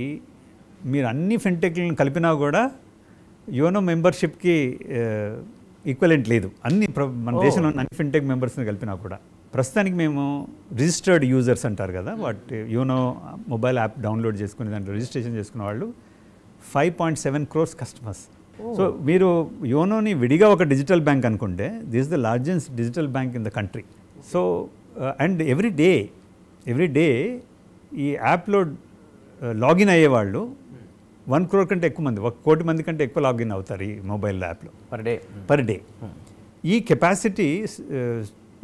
మీరు అన్ని ఫిన్టెక్లను కలిపినా కూడా యోనో మెంబర్షిప్కి ఈక్వలెంట్ లేదు అన్ని మన దేశంలో అన్ని ఫిన్టెక్ మెంబర్స్ని కలిపినా కూడా ప్రస్తుతానికి మేము రిజిస్టర్డ్ యూజర్స్ అంటారు కదా వాటి యోనో మొబైల్ యాప్ డౌన్లోడ్ చేసుకుని దాంట్లో రిజిస్ట్రేషన్ చేసుకున్న వాళ్ళు five point seven crores customers so మీరు యోనోని విడిగా ఒక డిజిటల్ బ్యాంక్ అనుకుంటే this the largest digital bank in the country so and every day every day ఈ యాప్లో uh, లాగిన్ అయ్యేవాళ్ళు వన్ క్రోర్ కంటే ఎక్కువ మంది ఒక కోటి మంది కంటే ఎక్కువ లాగిన్ అవుతారు ఈ మొబైల్ యాప్లో పర్ డే పర్ డే ఈ capacity uh,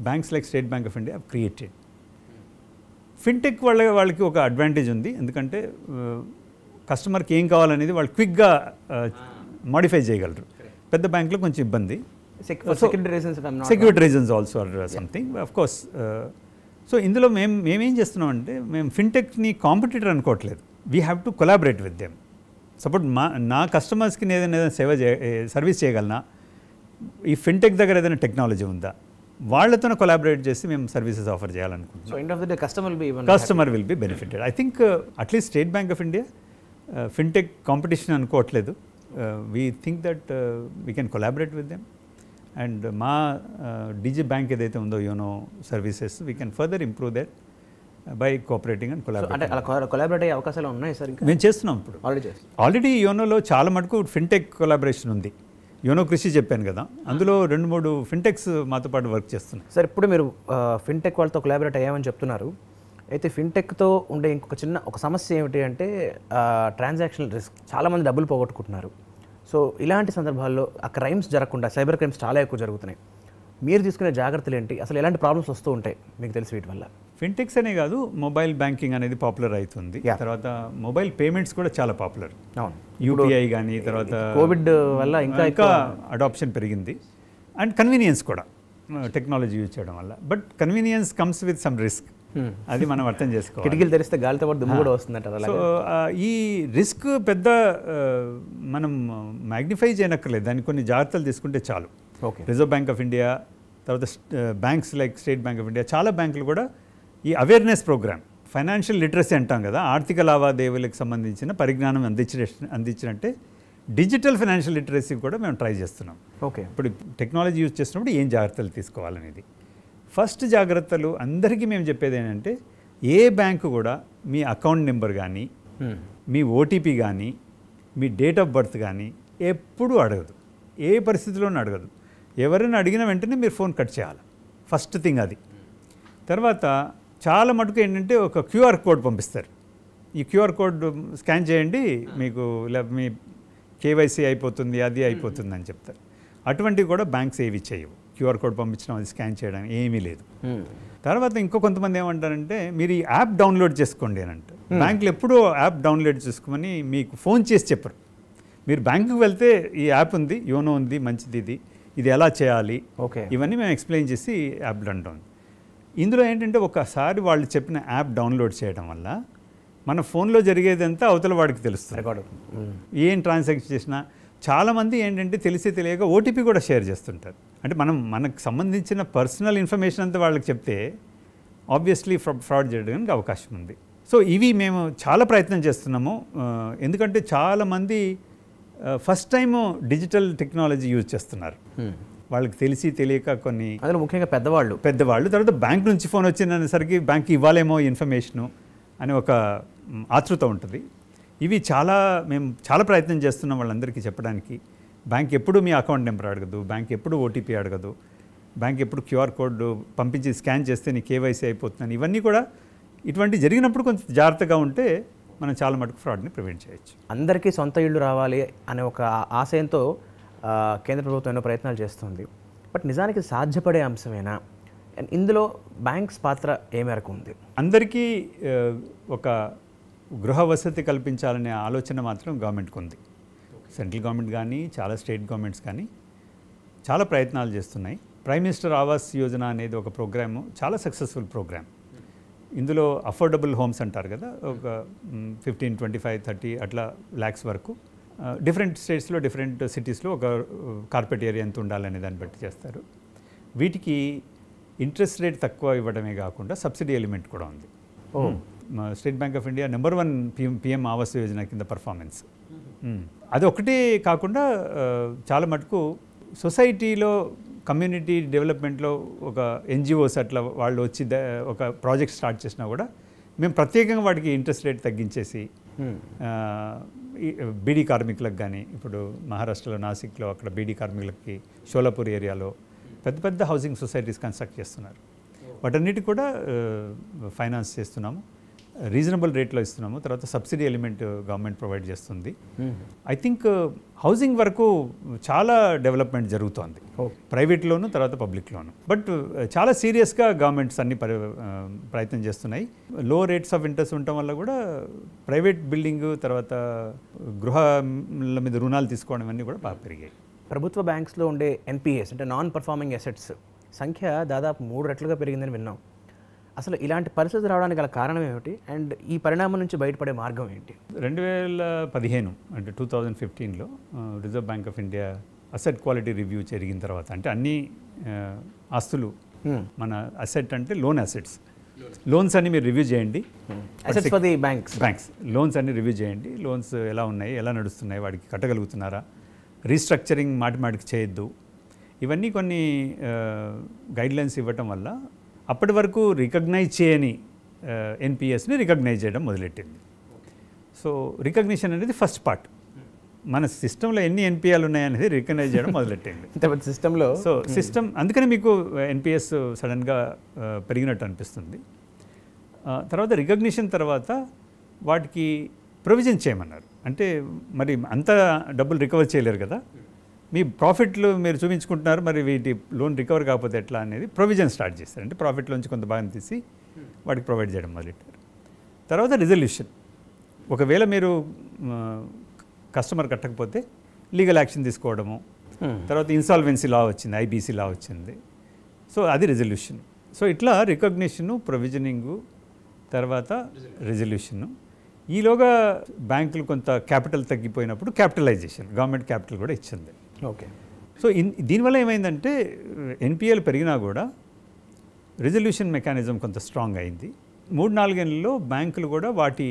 banks like state bank of India created fintech వాళ్ళ వాళ్ళకి ఒక అడ్వాంటేజ్ ఉంది ఎందుకంటే uh, కస్టమర్కి ఏం కావాలనేది వాళ్ళు క్విక్గా మాడిఫై చేయగలరు పెద్ద బ్యాంకులో కొంచెం ఇబ్బంది security reasons also or something of course so ఇందులో మేము మేమేం చేస్తున్నాం అంటే మేము ఫిన్టెక్ని కాంపిటేటర్ అనుకోవట్లేదు we have to collaborate with them suppose మా నా కస్టమర్స్కి నేను ఏదైనా సేవ చే సర్వీస్ చేయగలనా ఈ ఫిన్టెక్ దగ్గర ఏదైనా టెక్నాలజీ ఉందా వాళ్ళతో కొలాబరేట్ చేసి మేము సర్వీసెస్ ఆఫర్ చేయాలనుకుంటున్నాం customer will be benefited I think at least state bank of India fintech competition అనుకోవట్లేదు Uh, we think that uh, we can collaborate with them and మా డిజి uh, బ్యాంక్ ఏదైతే ఉందో YONO services we can further improve that by cooperating and collaborate అయ్యే అవకాశాలు ఉన్నాయి sir మేము చేస్తున్నాం ఇప్పుడు ఆల్రెడీ ఆల్రెడీ యోనోలో చాలా మటుకు ఫిన్టెక్ కొలాబరేషన్ ఉంది యోనో కృషి చెప్పాను కదా అందులో రెండు మూడు ఫిన్టెక్స్ మాతో పాటు వర్క్ చేస్తున్నాయి సార్ ఇప్పుడు మీరు ఫిన్టెక్ వాళ్ళతో కొలాబరేట్ అయ్యామని చెప్తున్నారు అయితే ఫిన్టెక్తో ఉండే ఇంకొక చిన్న ఒక సమస్య ఏమిటి అంటే ట్రాన్సాక్షన్ రిస్క్ చాలామంది డబ్బులు పోగొట్టుకుంటున్నారు సో ఇలాంటి సందర్భాల్లో ఆ క్రైమ్స్ జరగకుండా సైబర్ క్రైమ్స్ చాలా ఎక్కువ జరుగుతున్నాయి మీరు తీసుకునే జాగ్రత్తలు ఏంటి అసలు ఎలాంటి ప్రాబ్లమ్స్ వస్తూ ఉంటాయి మీకు తెలిసి వీటి వల్ల ఫిన్టెక్స్ అనే కాదు మొబైల్ బ్యాంకింగ్ అనేది పాపులర్ అవుతుంది తర్వాత మొబైల్ పేమెంట్స్ కూడా చాలా పాపులర్ అవును యూపీఐ కానీ తర్వాత కోవిడ్ వల్ల ఇంకా ఇంకా అడాప్షన్ పెరిగింది అండ్ కన్వీనియన్స్ కూడా టెక్నాలజీ యూజ్ చేయడం వల్ల but convenience comes with some risk Hmm. అది మనం అర్థం చేసుకోవాలి కిటికీలు తెరిస్తే గాలితో పాటు దుమ్ము కూడా వస్తుందంట సో ఈ రిస్క్ పెద్ద మనం మ్యాగ్నిఫై చేయనక్కర్లేదు దానికి కొన్ని జాగ్రత్తలు తీసుకుంటే చాలు okay reserve bank of India తర్వాత banks like state bank of India చాలా బ్యాంకులు కూడా ఈ అవేర్నెస్ ప్రోగ్రామ్ ఫైనాన్షియల్ లిటరసీ అంటాం కదా ఆర్థిక లావాదేవీలకు సంబంధించిన పరిజ్ఞానం అందించిన అందించినట్టే డిజిటల్ ఫైనాన్షియల్ లిటరసీ కూడా మేము ట్రై చేస్తున్నాం ఓకే ఇప్పుడు టెక్నాలజీ యూజ్ చేసినప్పుడు ఏం జాగ్రత్తలు తీసుకోవాలనేది ఫస్ట్ జాగ్రత్తలు అందరికీ మేము చెప్పేది ఏంటంటే ఏ బ్యాంకు కూడా మీ అకౌంట్ నెంబర్ కానీ hmm. మీ ఓటీపీ కానీ మీ డేట్ ఆఫ్ బర్త్ కానీ ఎప్పుడూ అడగదు ఏ పరిస్థితిలోనూ అడగదు ఎవరైనా అడిగిన వెంటనే మీరు ఫోన్ కట్ చేయాలి ఫస్ట్ థింగ్ అది తర్వాత చాలా మటుకు ఏంటంటే ఒక క్యూఆర్ కోడ్ పంపిస్తారు ఈ క్యూఆర్ కోడ్ స్కాన్ చేయండి మీకు మీ కేవైసీ అయిపోతుంది అది అయిపోతుంది అని చెప్తారు అటువంటివి కూడా బ్యాంక్స్ ఏవి చేయవు క్యూఆర్ కోడ్ పంపించడం అది స్కాన్ చేయడం ఏమీ లేదు తర్వాత ఇంకో కొంతమంది ఏమంటారంటే మీరు ఈ యాప్ డౌన్లోడ్ చేసుకోండి అని అంట బ్యాంకులు ఎప్పుడూ యాప్ డౌన్లోడ్ చేసుకోమని మీకు ఫోన్ చేసి చెప్పరు మీరు బ్యాంకుకి వెళ్తే ఈ యాప్ ఉంది యోనో ఉంది మంచిది ఇది ఇది ఎలా చేయాలి ఓకే ఇవన్నీ మేము ఎక్స్ప్లెయిన్ చేసి యాప్ అంటాం ఇందులో ఏంటంటే ఒకసారి వాళ్ళు చెప్పిన యాప్ డౌన్లోడ్ చేయడం వల్ల మన ఫోన్లో జరిగేదంతా అవతల వాడికి తెలుస్తుంది ఏం ట్రాన్సాక్షన్ చేసినా చాలామంది ఏంటంటే తెలిసి తెలియక ఓటీపీ కూడా షేర్ చేస్తుంటారు అంటే మనం మనకు సంబంధించిన పర్సనల్ ఇన్ఫర్మేషన్ అంతా వాళ్ళకి చెప్తే ఆబ్వియస్లీ ఫ్రాడ్ చేయడానికి అవకాశం ఉంది సో ఇవి మేము చాలా ప్రయత్నం చేస్తున్నాము ఎందుకంటే చాలామంది first time digital technology use చేస్తున్నారు వాళ్ళకి తెలిసి తెలియక కొన్ని అదే ముఖ్యంగా పెద్దవాళ్ళు పెద్దవాళ్ళు తర్వాత బ్యాంక్ నుంచి ఫోన్ వచ్చినసరికి బ్యాంక్ ఇవ్వాలేమో ఇన్ఫర్మేషను అని ఒక ఆతృత ఉంటుంది ఇవి చాలా మేము చాలా ప్రయత్నం చేస్తున్నాం వాళ్ళందరికీ చెప్పడానికి బ్యాంక్ ఎప్పుడు మీ అకౌంట్ నెంబర్ అడగదు బ్యాంక్ ఎప్పుడు ఓటీపీ అడగదు బ్యాంక్ ఎప్పుడు క్యూఆర్ కోడ్ పంపించి స్కాన్ చేస్తే నీ కేవైసీ అయిపోతున్నాను ఇవన్నీ కూడా ఇటువంటి జరిగినప్పుడు కొంచెం జాగ్రత్తగా ఉంటే మనం చాలా మటుకు ఫ్రాడ్ని ప్రివెంట్ చేయొచ్చు అందరికీ సొంత ఇళ్ళు రావాలి అనే ఒక ఆశయంతో కేంద్ర ప్రభుత్వం ఎన్నో ప్రయత్నాలు చేస్తుంది బట్ నిజానికి సాధ్యపడే అంశమేనా ఇందులో బ్యాంక్స్ పాత్ర ఏ మేరకు ఉంది అందరికీ ఒక గృహ వసతి కల్పించాలనే ఆలోచన మాత్రం గవర్నమెంట్కు ఉంది సెంట్రల్ గవర్నమెంట్ కానీ చాలా స్టేట్ గవర్నమెంట్స్ కానీ చాలా ప్రయత్నాలు చేస్తున్నాయి ప్రైమ్ మినిస్టర్ ఆవాస్ యోజన అనేది ఒక ప్రోగ్రాము చాలా సక్సెస్ఫుల్ ప్రోగ్రామ్ ఇందులో అఫోర్డబుల్ హోమ్స్ అంటారు కదా ఒక ఫిఫ్టీన్ ట్వంటీ ఫైవ్ థర్టీ అట్లా ల్యాక్స్ వరకు డిఫరెంట్ స్టేట్స్లో డిఫరెంట్ సిటీస్లో ఒక కార్పెట్ ఏరియా ఎంత ఉండాలనే దాన్ని బట్టి చేస్తారు వీటికి ఇంట్రెస్ట్ రేట్ తక్కువ ఇవ్వడమే కాకుండా సబ్సిడీ ఎలిమెంట్ కూడా ఉంది state bank of India number one PM PM Awas Yojana కింద పర్ఫార్మెన్స్ అది ఒకటి కాకుండా చాలా మటుకు సొసైటీలో కమ్యూనిటీ డెవలప్మెంట్లో ఒక ఎన్జిఓస్ అట్లా వాళ్ళు వచ్చి ఒక ప్రాజెక్ట్ స్టార్ట్ చేసినా కూడా మేము ప్రత్యేకంగా వాటికి ఇంట్రెస్ట్ రేట్ తగ్గించేసి బీడీ కార్మికులకు కానీ ఇప్పుడు మహారాష్ట్రలో నాసిక్లో అక్కడ బీడీ కార్మికులకి షోలాపూర్ ఏరియాలో పెద్ద పెద్ద హౌసింగ్ సొసైటీస్ కన్స్ట్రక్ట్ చేస్తున్నారు వాటన్నిటి కూడా ఫైనాన్స్ చేస్తున్నాము రీజనబుల్ రేట్లో ఇస్తున్నాము తర్వాత సబ్సిడీ ఎలిమెంట్ గవర్నమెంట్ ప్రొవైడ్ చేస్తుంది ఐ థింక్ uh, హౌసింగ్ వరకు చాలా డెవలప్మెంట్ జరుగుతోంది ప్రైవేట్లోను తర్వాత పబ్లిక్లోను బట్ uh, చాలా సీరియస్గా గవర్నమెంట్స్ అన్ని uh, ప్రయత్నం చేస్తున్నాయి లో రేట్స్ ఆఫ్ ఇంట్రెస్ట్ ఉండటం వల్ల కూడా ప్రైవేట్ బిల్డింగ్ తర్వాత గృహల మీద రుణాలు తీసుకోవడం అన్నీ కూడా బాగా పెరిగాయి ప్రభుత్వ బ్యాంక్స్లో ఉండే ఎన్పిఎస్ అంటే నాన్ పర్ఫార్మింగ్ అసెట్స్ సంఖ్య దాదాపు మూడు రెట్లుగా పెరిగిందని విన్నాం అసలు ఇలాంటి పరిస్థితి రావడానికి గల కారణం ఏమిటి అండ్ ఈ పరిణామం నుంచి బయటపడే మార్గం ఏంటి రెండు వేల పదిహేను అంటే టూ థౌజండ్ ఫిఫ్టీన్లో reserve bank of India asset quality review జరిగిన తర్వాత అంటే అన్ని ఆస్తులు మన అసెట్ అంటే లోన్ అసెట్స్ లోన్స్ అన్ని మీరు రివ్యూ చేయండి అసెట్స్ బ్యాంక్స్ బ్యాంక్స్ లోన్స్ అన్ని రివ్యూ చేయండి లోన్స్ ఎలా ఉన్నాయి ఎలా నడుస్తున్నాయి వాడికి కట్టగలుగుతున్నారా రీస్ట్రక్చరింగ్ మాటి మాటికి చేయొద్దు ఇవన్నీ కొన్ని గైడ్లైన్స్ ఇవ్వటం వల్ల అప్పటి వరకు రికగ్నైజ్ చేయని ఎన్పిఎస్ని రికగ్నైజ్ చేయడం మొదలెట్టింది సో రికగ్నిషన్ అనేది ఫస్ట్ పార్ట్ మన సిస్టంలో ఎన్ని ఎన్పిఎలు ఉన్నాయనేది రికగ్నైజ్ చేయడం మొదలెట్టింది సిస్టంలో సో సిస్టమ్ అందుకనే మీకు ఎన్పిఎస్ సడన్గా పెరిగినట్టు అనిపిస్తుంది తర్వాత రికగ్నిషన్ తర్వాత వాటికి ప్రొవిజన్ చేయమన్నారు అంటే మరి అంత డబ్బులు రికవర్ చేయలేరు కదా మీ ప్రాఫిట్లు మీరు చూపించుకుంటున్నారు మరి వీటి లోన్ రికవర్ కాకపోతే ఎట్లా అనేది ప్రొవిజన్ స్టార్ట్ చేస్తారు అంటే ప్రాఫిట్లోంచి కొంత భాగం తీసి వాటికి ప్రొవైడ్ చేయడం మొదలెట్టారు తర్వాత రిజల్యూషన్ ఒకవేళ మీరు కస్టమర్ కట్టకపోతే లీగల్ యాక్షన్ తీసుకోవడము hmm. తర్వాత ఇన్సాల్వెన్సీ లా వచ్చింది ఐబీసీ లా వచ్చింది సో అది రిజల్యూషన్ సో ఇట్లా రికగ్నిషను ప్రొవిజనింగు తర్వాత రిజల్యూషను ఈలోగా బ్యాంకులు కొంత క్యాపిటల్ తగ్గిపోయినప్పుడు క్యాపిటలైజేషన్ గవర్నమెంట్ క్యాపిటల్ కూడా ఇచ్చింది ఓకే సో ఇన్ దీనివల్ల ఏమైందంటే ఎన్పిఎల్ పెరిగినా కూడా రిజల్యూషన్ మెకానిజం కొంత స్ట్రాంగ్ అయింది మూడు నాలుగేళ్లలో బ్యాంకులు కూడా వాటి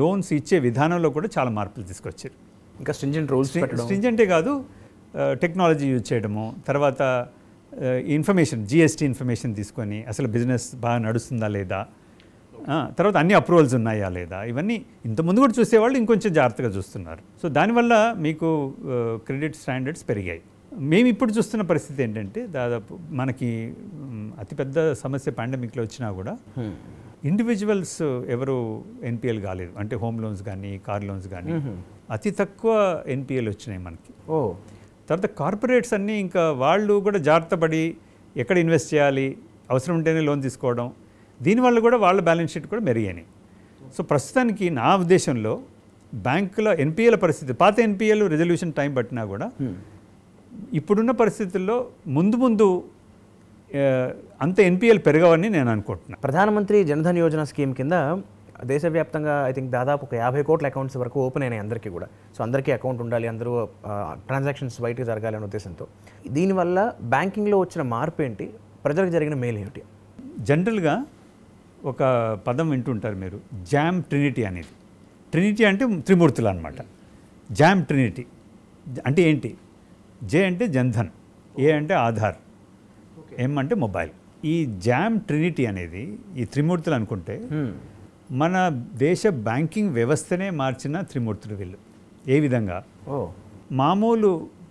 లోన్స్ ఇచ్చే విధానంలో కూడా చాలా మార్పులు తీసుకొచ్చారు ఇంకా స్ట్రింజెంట్ రూల్స్ స్ట్రింజెంటే కాదు టెక్నాలజీ యూజ్ చేయడము తర్వాత ఇన్ఫర్మేషన్ జిఎస్టీ ఇన్ఫర్మేషన్ తీసుకొని అసలు బిజినెస్ బాగా నడుస్తుందా లేదా తర్వాత అన్ని అప్రూవల్స్ ఉన్నాయా లేదా ఇవన్నీ ఇంతకుముందు కూడా చూసేవాళ్ళు ఇంకొంచెం జాగ్రత్తగా చూస్తున్నారు సో దానివల్ల మీకు క్రెడిట్ స్టాండర్డ్స్ పెరిగాయి మేము ఇప్పుడు చూస్తున్న పరిస్థితి ఏంటంటే దాదాపు మనకి అతిపెద్ద సమస్య పాండమిక్లో వచ్చినా కూడా ఇండివిజువల్స్ ఎవరు ఎన్పిఎల్ కాలేదు అంటే హోమ్ లోన్స్ కానీ కార్ లోన్స్ కానీ అతి తక్కువ ఎన్పిఎల్ వచ్చినాయి మనకి ఓ తర్వాత కార్పొరేట్స్ అన్నీ ఇంకా వాళ్ళు కూడా జాగ్రత్త పడి ఎక్కడ ఇన్వెస్ట్ చేయాలి అవసరం ఉంటేనే లోన్ తీసుకోవడం దీనివల్ల కూడా వాళ్ళ బ్యాలెన్స్ షీట్ కూడా మెరిగినాయి సో ప్రస్తుతానికి నా ఉద్దేశంలో బ్యాంకుల ఎన్పిఎల పరిస్థితి పాత ఎన్పిఎల్ రిజల్యూషన్ టైం పట్టినా కూడా ఇప్పుడున్న పరిస్థితుల్లో ముందు ముందు అంత ఎన్పిఎల్ పెరగవని నేను అనుకుంటున్నాను ప్రధానమంత్రి జనధన్ యోజన స్కీమ్ కింద దేశవ్యాప్తంగా ఐ థింక్ దాదాపు ఒక యాభై కోట్ల అకౌంట్స్ వరకు ఓపెన్ అయినాయి అందరికీ కూడా సో అందరికీ అకౌంట్ ఉండాలి అందరూ ట్రాన్సాక్షన్స్ బయటకు అనే ఉద్దేశంతో దీనివల్ల బ్యాంకింగ్లో వచ్చిన మార్పు ఏంటి ప్రజలకు జరిగిన మేలు ఏమిటి జనరల్గా ఒక పదం వింటుంటారు మీరు జామ్ ట్రినిటీ అనేది ట్రినిటీ అంటే త్రిమూర్తులు అనమాట జామ్ ట్రినిటీ అంటే ఏంటి జే అంటే జన్ధన్ ఏ అంటే ఆధార్ ఎం అంటే మొబైల్ ఈ జామ్ ట్రినిటీ అనేది ఈ త్రిమూర్తులు అనుకుంటే మన దేశ బ్యాంకింగ్ వ్యవస్థనే మార్చిన త్రిమూర్తులు వీళ్ళు ఏ విధంగా మామూలు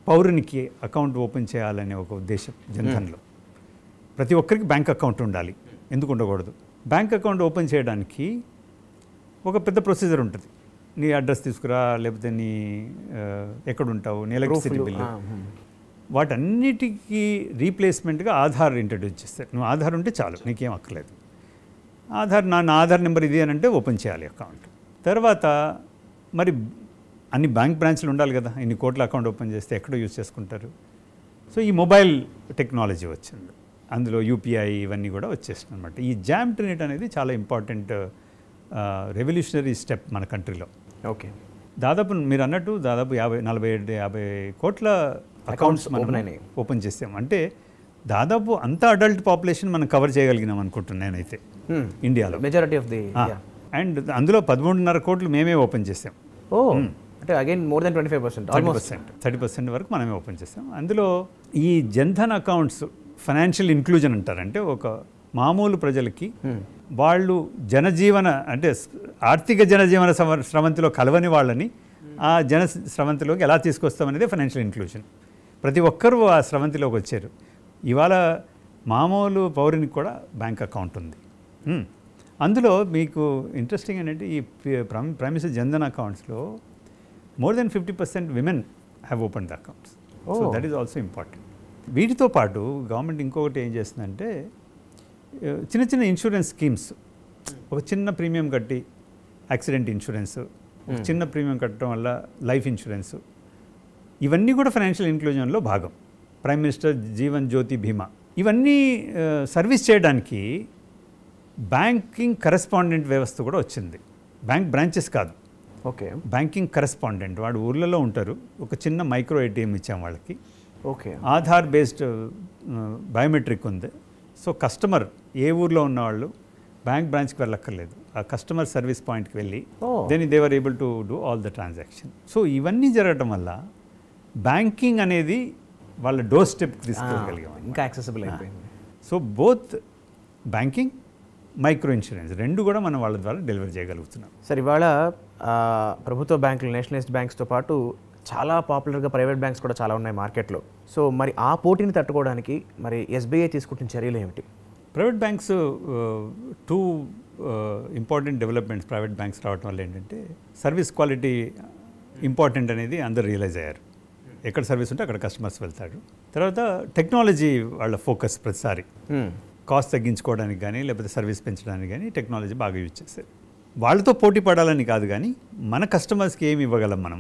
పౌరునికి అకౌంట్ ఓపెన్ చేయాలనే ఒక ఉద్దేశం జన్ధన్లో ప్రతి ఒక్కరికి బ్యాంక్ అకౌంట్ ఉండాలి ఎందుకు ఉండకూడదు బ్యాంక్ అకౌంట్ ఓపెన్ చేయడానికి ఒక పెద్ద ప్రొసీజర్ ఉంటుంది నీ అడ్రస్ తీసుకురా లేకపోతే నీ ఎక్కడ ఉంటావు నీ ఎలక్ట్రిసిటీ బిల్ వాటన్నిటికీ రీప్లేస్మెంట్గా ఆధార్ ఇంట్రడ్యూస్ చేస్తారు నువ్వు ఆధార్ ఉంటే చాలు నీకేం అక్కర్లేదు ఆధార్ నా నా ఆధార్ నెంబర్ ఇది అని అంటే ఓపెన్ చేయాలి అకౌంట్ తర్వాత మరి అన్ని బ్యాంక్ బ్రాంచ్లు ఉండాలి కదా ఇన్ని కోట్ల అకౌంట్ ఓపెన్ చేస్తే ఎక్కడో యూజ్ చేసుకుంటారు సో ఈ మొబైల్ టెక్నాలజీ వచ్చింది అందులో యూపీఐ ఇవన్నీ కూడా వచ్చేస్తుంది అనమాట ఈ జామ్ ట్రినిట్ అనేది చాలా ఇంపార్టెంట్ రెవల్యూషనరీ స్టెప్ మన కంట్రీలో ఓకే దాదాపు మీరు అన్నట్టు దాదాపు యాభై నలభై ఏడు యాభై కోట్ల అకౌంట్స్ మనం ఓపెన్ చేస్తాం అంటే దాదాపు అంత అడల్ట్ పాపులేషన్ మనం కవర్ చేయగలిగినాం అనుకుంటున్నాను నేనైతే hmm. ఇండియాలో మెజారిటీ ఆఫ్ ది అండ్ అందులో పదమూడున్నర కోట్లు మేమే ఓపెన్ చేసాం ఓ hmm. అంటే again more than twenty five percent thirty percent thirty percent వరకు మనమే ఓపెన్ చేసాం అందులో ఈ జన్ధన్ అకౌంట్స్ ఫైనాన్షియల్ ఇంక్లూజన్ అంటారంటే ఒక మామూలు ప్రజలకి hmm. వాళ్ళు జనజీవన అంటే ఆర్థిక జనజీవన స్రవంతిలో కలవని వాళ్ళని ఆ జన స్రవంతిలోకి ఎలా తీసుకొస్తామనేది ఫైనాన్షియల్ ఇన్క్లూజన్ ప్రతి ఒక్కరూ ఆ స్రవంతిలోకి వచ్చారు ఇవాళ మామూలు పౌరునికి కూడా బ్యాంక్ అకౌంట్ ఉంది hmm. అందులో మీకు ఇంట్రెస్టింగ్ ఏంటంటే ఈ ప్రైమిస్ జన్ధన్ అకౌంట్స్లో more than fifty percent women have open the accounts that is also important వీటితో పాటు గవర్నమెంట్ ఇంకొకటి ఏం చేస్తుందంటే చిన్న చిన్న ఇన్సూరెన్స్ స్కీమ్స్ ఒక చిన్న ప్రీమియం కట్టి యాక్సిడెంట్ ఇన్సూరెన్స్ ఒక చిన్న ప్రీమియం కట్టడం వల్ల లైఫ్ ఇన్సూరెన్స్ ఇవన్నీ కూడా ఫైనాన్షియల్ ఇన్క్లూజన్లో భాగం ప్రైమ్ మినిస్టర్ జీవన్ జ్యోతి బీమా ఇవన్నీ సర్వీస్ చేయడానికి బ్యాంకింగ్ కరెస్పాండెంట్ వ్యవస్థ కూడా వచ్చింది బ్యాంక్ బ్రాంచెస్ కాదు ఓకే బ్యాంకింగ్ కరెస్పాండెంట్ వాడు ఊర్లలో ఉంటారు ఒక చిన్న మైక్రో ఏటీఎం ఇచ్చాం వాళ్ళకి ఓకే ఆధార్ బేస్డ్ బయోమెట్రిక్ ఉంది సో కస్టమర్ ఏ ఊర్లో ఉన్నవాళ్ళు బ్యాంక్ బ్రాంచ్కి వెళ్ళక్కర్లేదు ఆ కస్టమర్ సర్వీస్ పాయింట్కి వెళ్ళి then they're able to do all the transaction so ఇవన్నీ జరగటం వల్ల బ్యాంకింగ్ అనేది వాళ్ళ డోర్ స్టెప్ తీసుకోగలిగాం ఇంకా యాక్సెసిబుల్ అయిపోయింది so both banking micro insurance రెండు కూడా మనం వాళ్ళ ద్వారా డెలివరీ చేయగలుగుతున్నాం సార్ ఇవాళ ప్రభుత్వ బ్యాంకులు నేషనలైజ్డ్ బ్యాంక్స్తో పాటు చాలా పాపులర్గా ప్రైవేట్ బ్యాంక్స్ కూడా చాలా ఉన్నాయి మార్కెట్లో సో మరి ఆ పోటీని తట్టుకోవడానికి మరి ఎస్బీఐ తీసుకుంటున్న చర్యలు ఏమిటి private banks two important developments private banks రావడం వల్ల ఏంటంటే సర్వీస్ క్వాలిటీ ఇంపార్టెంట్ అనేది అందరు రియలైజ్ అయ్యారు ఎక్కడ సర్వీస్ ఉంటే అక్కడ కస్టమర్స్ వెళ్తాడు తర్వాత టెక్నాలజీ వాళ్ళ ఫోకస్ ప్రతిసారి కాస్ట్ తగ్గించుకోవడానికి కానీ లేకపోతే సర్వీస్ పెంచడానికి కానీ టెక్నాలజీ బాగా యూజ్ చేస్తారు వాళ్ళతో పోటీ పడాలని కాదు కానీ మన కస్టమర్స్కి ఏమి ఇవ్వగలం మనం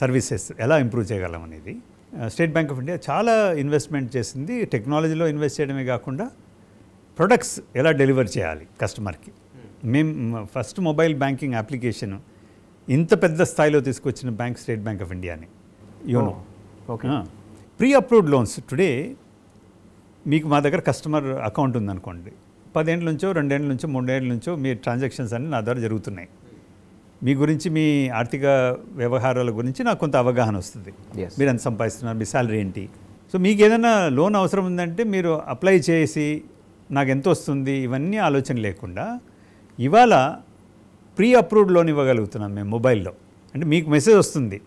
సర్వీసెస్ ఎలా ఇంప్రూవ్ చేయగలం అనేది స్టేట్ బ్యాంక్ ఆఫ్ ఇండియా చాలా ఇన్వెస్ట్మెంట్ చేసింది టెక్నాలజీలో ఇన్వెస్ట్ చేయడమే కాకుండా ప్రొడక్ట్స్ ఎలా డెలివర్ చేయాలి కస్టమర్కి hmm. మేము ఫస్ట్ మొబైల్ బ్యాంకింగ్ అప్లికేషన్ ఇంత పెద్ద స్థాయిలో తీసుకొచ్చిన బ్యాంక్ స్టేట్ బ్యాంక్ ఆఫ్ ఇండియాని YONO okay oh, pre approved loans today మీకు మా దగ్గర కస్టమర్ అకౌంట్ ఉందనుకోండి పదేళ్ళ నుంచో రెండేళ్ళ నుంచో మూడేళ్ళ నుంచో మీ ట్రాన్సాక్షన్స్ అన్నీ నా ద్వారా జరుగుతున్నాయి మీ గురించి మీ ఆర్థిక వ్యవహారాల గురించి నాకు కొంత అవగాహన వస్తుంది మీరు ఎంత సంపాదిస్తున్నారు మీ శాలరీ ఏంటి సో మీకు ఏదైనా లోన్ అవసరం ఉందంటే మీరు అప్లై చేసి నాకు ఎంత వస్తుంది ఇవన్నీ ఆలోచన లేకుండా ఇవాళ ప్రీ అప్రూవ్డ్ లోన్ ఇవ్వగలుగుతున్నాం మేము మొబైల్లో అంటే మీకు మెసేజ్ వస్తుంది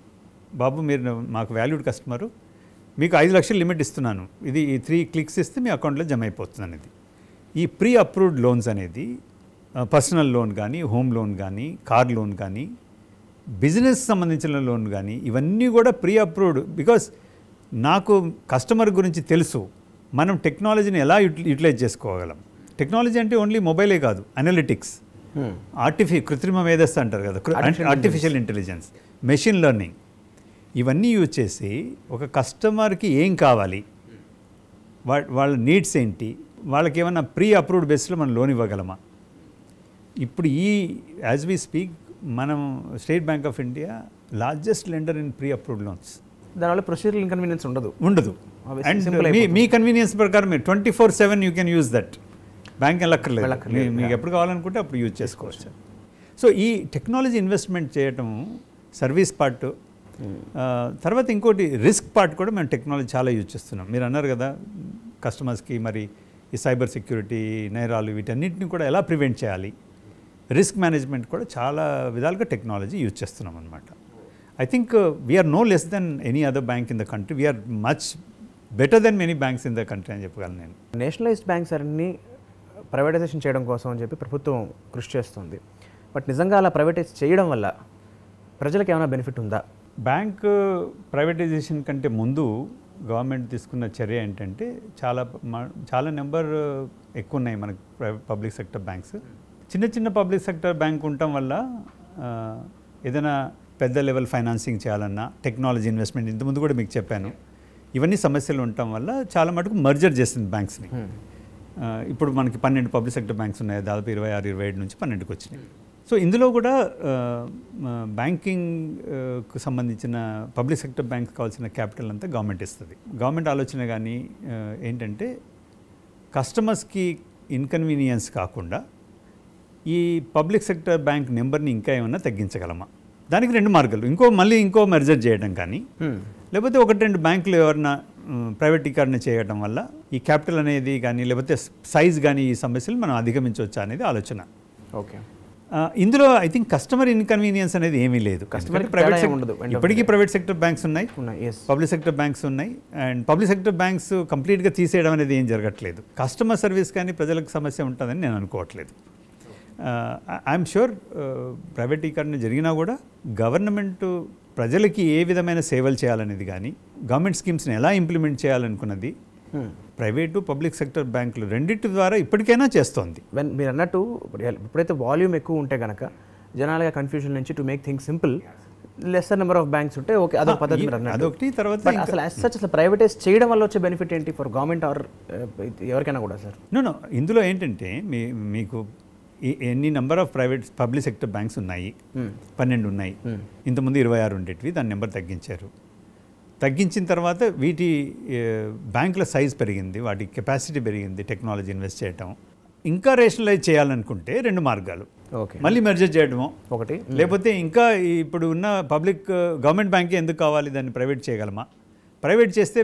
బాబు మీరు మాకు వాల్యూడ్ కస్టమరు మీకు ఐదు లక్షలు లిమిట్ ఇస్తున్నాను ఇది ఈ త్రీ క్లిక్స్ ఇస్తే మీ అకౌంట్లో జమ అయిపోతుంది అనేది ఈ ప్రీ అప్రూవ్డ్ లోన్స్ అనేది పర్సనల్ లోన్ కానీ హోమ్ లోన్ కానీ కార్ లోన్ కానీ బిజినెస్ సంబంధించిన లోన్ కానీ ఇవన్నీ కూడా ప్రీ అప్రూవ్డ్ బికాస్ నాకు కస్టమర్ గురించి తెలుసు మనం టెక్నాలజీని ఎలా యూటిలైజ్ చేసుకోగలం టెక్నాలజీ అంటే ఓన్లీ మొబైలే కాదు అనలిటిక్స్ hmm. ఆర్టిఫి కృత్రిమ మేధస్సు అంటారు కదా ఆర్టిఫిషియల్ ఇంటెలిజెన్స్ మెషిన్ లెర్నింగ్ ఇవన్నీ యూజ్ చేసి ఒక కస్టమర్కి ఏం కావాలి వా వాళ్ళ నీడ్స్ ఏంటి వాళ్ళకి ఏమైనా ప్రీ అప్రూవ్డ్ బేస్లో మనం లోన్ ఇవ్వగలమా ఇప్పుడు ఈ యాజ్ వీ స్పీక్ మనం State bank of India largest lender in pre approved loans దానివల్ల ప్రొసీజర్ ఇన్కన్వీనియన్స్ ఉండదు ఉండదు అండ్ మీ కన్వీనియన్స్ ప్రకారం twenty four seven you can use that bank వెళ్ళక్కర్లేదు మీకు ఎప్పుడు కావాలనుకుంటే అప్పుడు యూజ్ చేసుకోవచ్చు సో ఈ టెక్నాలజీ ఇన్వెస్ట్మెంట్ చేయటం సర్వీస్ పార్ట్ తర్వాత ఇంకోటి రిస్క్ పార్ట్ కూడా మేము టెక్నాలజీ చాలా యూజ్ చేస్తున్నాం మీరు అన్నారు కదా కస్టమర్స్కి మరి ఈ సైబర్ సెక్యూరిటీ నేరాలు వీటన్నిటిని కూడా ఎలా ప్రివెంట్ చేయాలి రిస్క్ మేనేజ్మెంట్ కూడా చాలా విధాలుగా టెక్నాలజీ యూజ్ చేస్తున్నాం అనమాట I think we're no less than any other bank in the country we're much better than many banks in the country అని చెప్పగలను నేను నేషనలైజ్డ్ బ్యాంక్స్ అన్ని ప్రైవేటైజేషన్ uh, చేయడం కోసం అని చెప్పి ప్రభుత్వం కృషి చేస్తుంది బట్ నిజంగా అలా ప్రైవేటైజ్ చేయడం వల్ల ప్రజలకు ఏమైనా బెనిఫిట్ ఉందా బ్యాంక్ ప్రైవేటైజేషన్ uh, కంటే ముందు గవర్నమెంట్ తీసుకున్న చర్య ఏంటంటే చాలా చాలా నెంబర్ uh, ఎక్కువ ఉన్నాయి మనకు పబ్లిక్ సెక్టర్ బ్యాంక్స్ చిన్న చిన్న పబ్లిక్ సెక్టర్ బ్యాంక్ ఉండటం వల్ల ఏదైనా పెద్ద లెవెల్ ఫైనాన్సింగ్ చేయాలన్నా టెక్నాలజీ ఇన్వెస్ట్మెంట్ ఇంతకుముందు కూడా మీకు చెప్పాను ఇవన్నీ సమస్యలు ఉండటం వల్ల చాలా మటుకు మర్జర్ చేసింది బ్యాంక్స్ని ఇప్పుడు మనకి పన్నెండు పబ్లిక్ సెక్టర్ బ్యాంక్స్ ఉన్నాయి దాదాపు ఇరవై ఆరు ఇరవై ఏడు నుంచి పన్నెండుకి వచ్చినాయి సో ఇందులో కూడా బ్యాంకింగ్కు సంబంధించిన పబ్లిక్ సెక్టర్ బ్యాంక్ కావాల్సిన క్యాపిటల్ అంతా గవర్నమెంట్ ఇస్తుంది గవర్నమెంట్ ఆలోచన కానీ ఏంటంటే కస్టమర్స్కి ఇన్కన్వీనియన్స్ కాకుండా ఈ పబ్లిక్ సెక్టర్ బ్యాంక్ నెంబర్ని ఇంకా ఏమైనా తగ్గించగలమా దానికి రెండు మార్గాలు ఇంకో మళ్ళీ ఇంకో మెర్జర్ చేయడం కానీ లేకపోతే ఒకటి రెండు బ్యాంకులు ఎవరైనా ప్రైవేటీకరణ చేయడం వల్ల ఈ క్యాపిటల్ అనేది కానీ లేకపోతే సైజ్ కానీ ఈ సమస్యలు మనం అధిగమించవచ్చు అనేది ఆలోచన ఓకే ఇందులో ఐ థింక్ కస్టమర్ ఇన్కన్వీనియన్స్ అనేది ఏమీ లేదు కస్టమర్ ప్రైవేట్ ఉండదు ఇప్పటికీ ప్రైవేట్ సెక్టర్ బ్యాంక్స్ ఉన్నాయి పబ్లిక్ సెక్టర్ బ్యాంక్స్ ఉన్నాయి అండ్ పబ్లిక్ సెక్టర్ బ్యాంక్స్ కంప్లీట్గా తీసేయడం అనేది ఏం జరగట్లేదు కస్టమర్ సర్వీస్ కానీ ప్రజలకు సమస్య ఉంటుందని నేను అనుకోవట్లేదు ఐఎమ్ షూర్ ప్రైవేటీకరణ జరిగినా కూడా గవర్నమెంట్ ప్రజలకి ఏ విధమైన సేవలు చేయాలనేది కానీ గవర్నమెంట్ స్కీమ్స్ని ఎలా ఇంప్లిమెంట్ చేయాలనుకున్నది hmm. ప్రైవేటు పబ్లిక్ సెక్టర్ బ్యాంకులు రెండింటి ద్వారా ఇప్పటికైనా చేస్తోంది మీరు అన్నట్టు ఇప్పుడైతే వాల్యూమ్ ఎక్కువ ఉంటే కనుక జనాలుగా కన్ఫ్యూజన్ నుంచి to make things simple lesser number of banks ఉంటే ఓకే అదొక పద్ధతి అదొకటి తర్వాత అసలు సచ్ అసలు ప్రైవేటైజ్ చేయడం వల్ల వచ్చే బెనిఫిట్ ఏంటి ఫర్ గవర్నమెంట్ ఆర్ ఎవరికైనా కూడా సార్ నో ఇందులో ఏంటంటే మీ మీకు ఎన్ని number of private public sector banks ఉన్నాయి పన్నెండు ఉన్నాయి ఇంతకుముందు ఇరవై ఆరు ఉండేటివి దాని నెంబర్ తగ్గించారు తగ్గించిన తర్వాత వీటి బ్యాంకుల సైజ్ పెరిగింది వాటి కెపాసిటీ పెరిగింది టెక్నాలజీ ఇన్వెస్ట్ చేయటం ఇంకా రేషనలైజ్ చేయాలనుకుంటే రెండు మార్గాలు ఓకే మళ్ళీ మెర్జర్ చేయడము ఒకటి లేకపోతే ఇంకా ఇప్పుడు ఉన్న పబ్లిక్ గవర్నమెంట్ బ్యాంకే ఎందుకు కావాలి దాన్ని ప్రైవేట్ చేయగలమా ప్రైవేట్ చేస్తే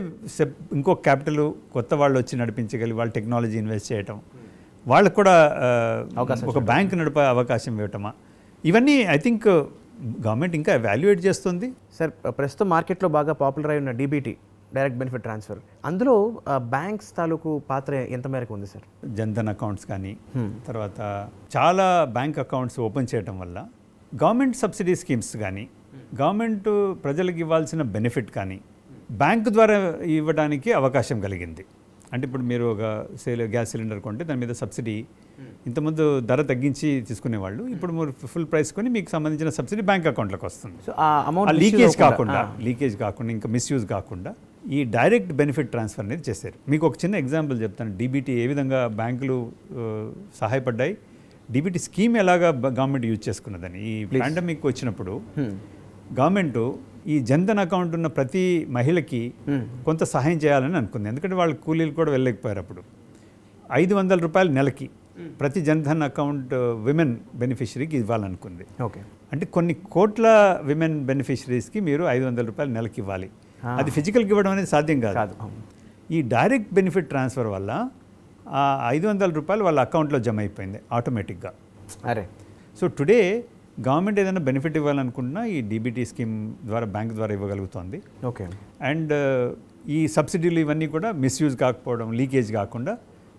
ఇంకో క్యాపిటల్ కొత్త వాళ్ళు వచ్చి నడిపించగలిగి వాళ్ళు టెక్నాలజీ ఇన్వెస్ట్ చేయటం వాళ్ళకు కూడా ఒక బ్యాంక్ నడిపే అవకాశం ఇవ్వటమా ఇవన్నీ ఐ థింక్ గవర్నమెంట్ ఇంకా వాల్యుయేట్ చేస్తుంది సార్ ప్రస్తుతం మార్కెట్లో బాగా పాపులర్ అయి ఉన్న డీబీటీ డైరెక్ట్ బెనిఫిట్ ట్రాన్స్ఫర్ అందులో బ్యాంక్స్ తాలూకు పాత్ర ఎంత మేరకు ఉంది సార్ జన్ధన్ అకౌంట్స్ కానీ తర్వాత చాలా బ్యాంక్ అకౌంట్స్ ఓపెన్ చేయడం వల్ల గవర్నమెంట్ సబ్సిడీ స్కీమ్స్ కానీ గవర్నమెంట్ ప్రజలకు ఇవ్వాల్సిన బెనిఫిట్ కానీ బ్యాంక్ ద్వారా ఇవ్వడానికి అవకాశం కలిగింది అంటే ఇప్పుడు మీరు ఒక సేల్ గ్యాస్ సిలిండర్ కొంటే దాని మీద సబ్సిడీ ఇంతకుముందు ధర తగ్గించి తీసుకునేవాళ్ళు ఇప్పుడు మీరు ఫుల్ ప్రైస్ కొని మీకు సంబంధించిన సబ్సిడీ బ్యాంక్ అకౌంట్లకు వస్తుంది సో అమౌంట్ లీకేజ్ కాకుండా లీకేజ్ కాకుండా ఇంకా మిస్యూజ్ కాకుండా ఈ డైరెక్ట్ బెనిఫిట్ ట్రాన్స్ఫర్ అనేది చేశారు మీకు ఒక చిన్న ఎగ్జాంపుల్ చెప్తాను డీబీటీ ఏ విధంగా బ్యాంకులు సహాయపడ్డాయి డీబీటీ స్కీమ్ ఎలాగా గవర్నమెంట్ యూజ్ చేసుకున్నదని ఈ పాండమిక్ వచ్చినప్పుడు గవర్నమెంట్ ఈ జన్ధన్ అకౌంట్ ఉన్న ప్రతి మహిళకి కొంత సహాయం చేయాలని అనుకుంది ఎందుకంటే వాళ్ళ కూలీలు కూడా వెళ్ళలేకపోయారు అప్పుడు ఐదు వందల రూపాయలు నెలకి ప్రతి జన్ధన్ అకౌంట్ విమెన్ బెనిఫిషరీకి ఇవ్వాలనుకుంది ఓకే అంటే కొన్ని కోట్ల విమెన్ బెనిఫిషరీస్కి మీరు ఐదు వందల రూపాయలు నెలకి ఇవ్వాలి అది ఫిజికల్కి ఇవ్వడం అనేది సాధ్యం కాదు ఈ డైరెక్ట్ బెనిఫిట్ ట్రాన్స్ఫర్ వల్ల ఆ ఐదు వందల రూపాయలు వాళ్ళ అకౌంట్లో జమ అయిపోయింది ఆటోమేటిక్గా అరే సో టుడే గవర్నమెంట్ ఏదైనా బెనిఫిట్ ఇవ్వాలనుకుంటున్నా ఈ డీబీటీ స్కీమ్ ద్వారా బ్యాంక్ ద్వారా ఇవ్వగలుగుతుంది ఓకే అండ్ ఈ సబ్సిడీలు ఇవన్నీ కూడా మిస్యూజ్ కాకపోవడం లీకేజ్ కాకుండా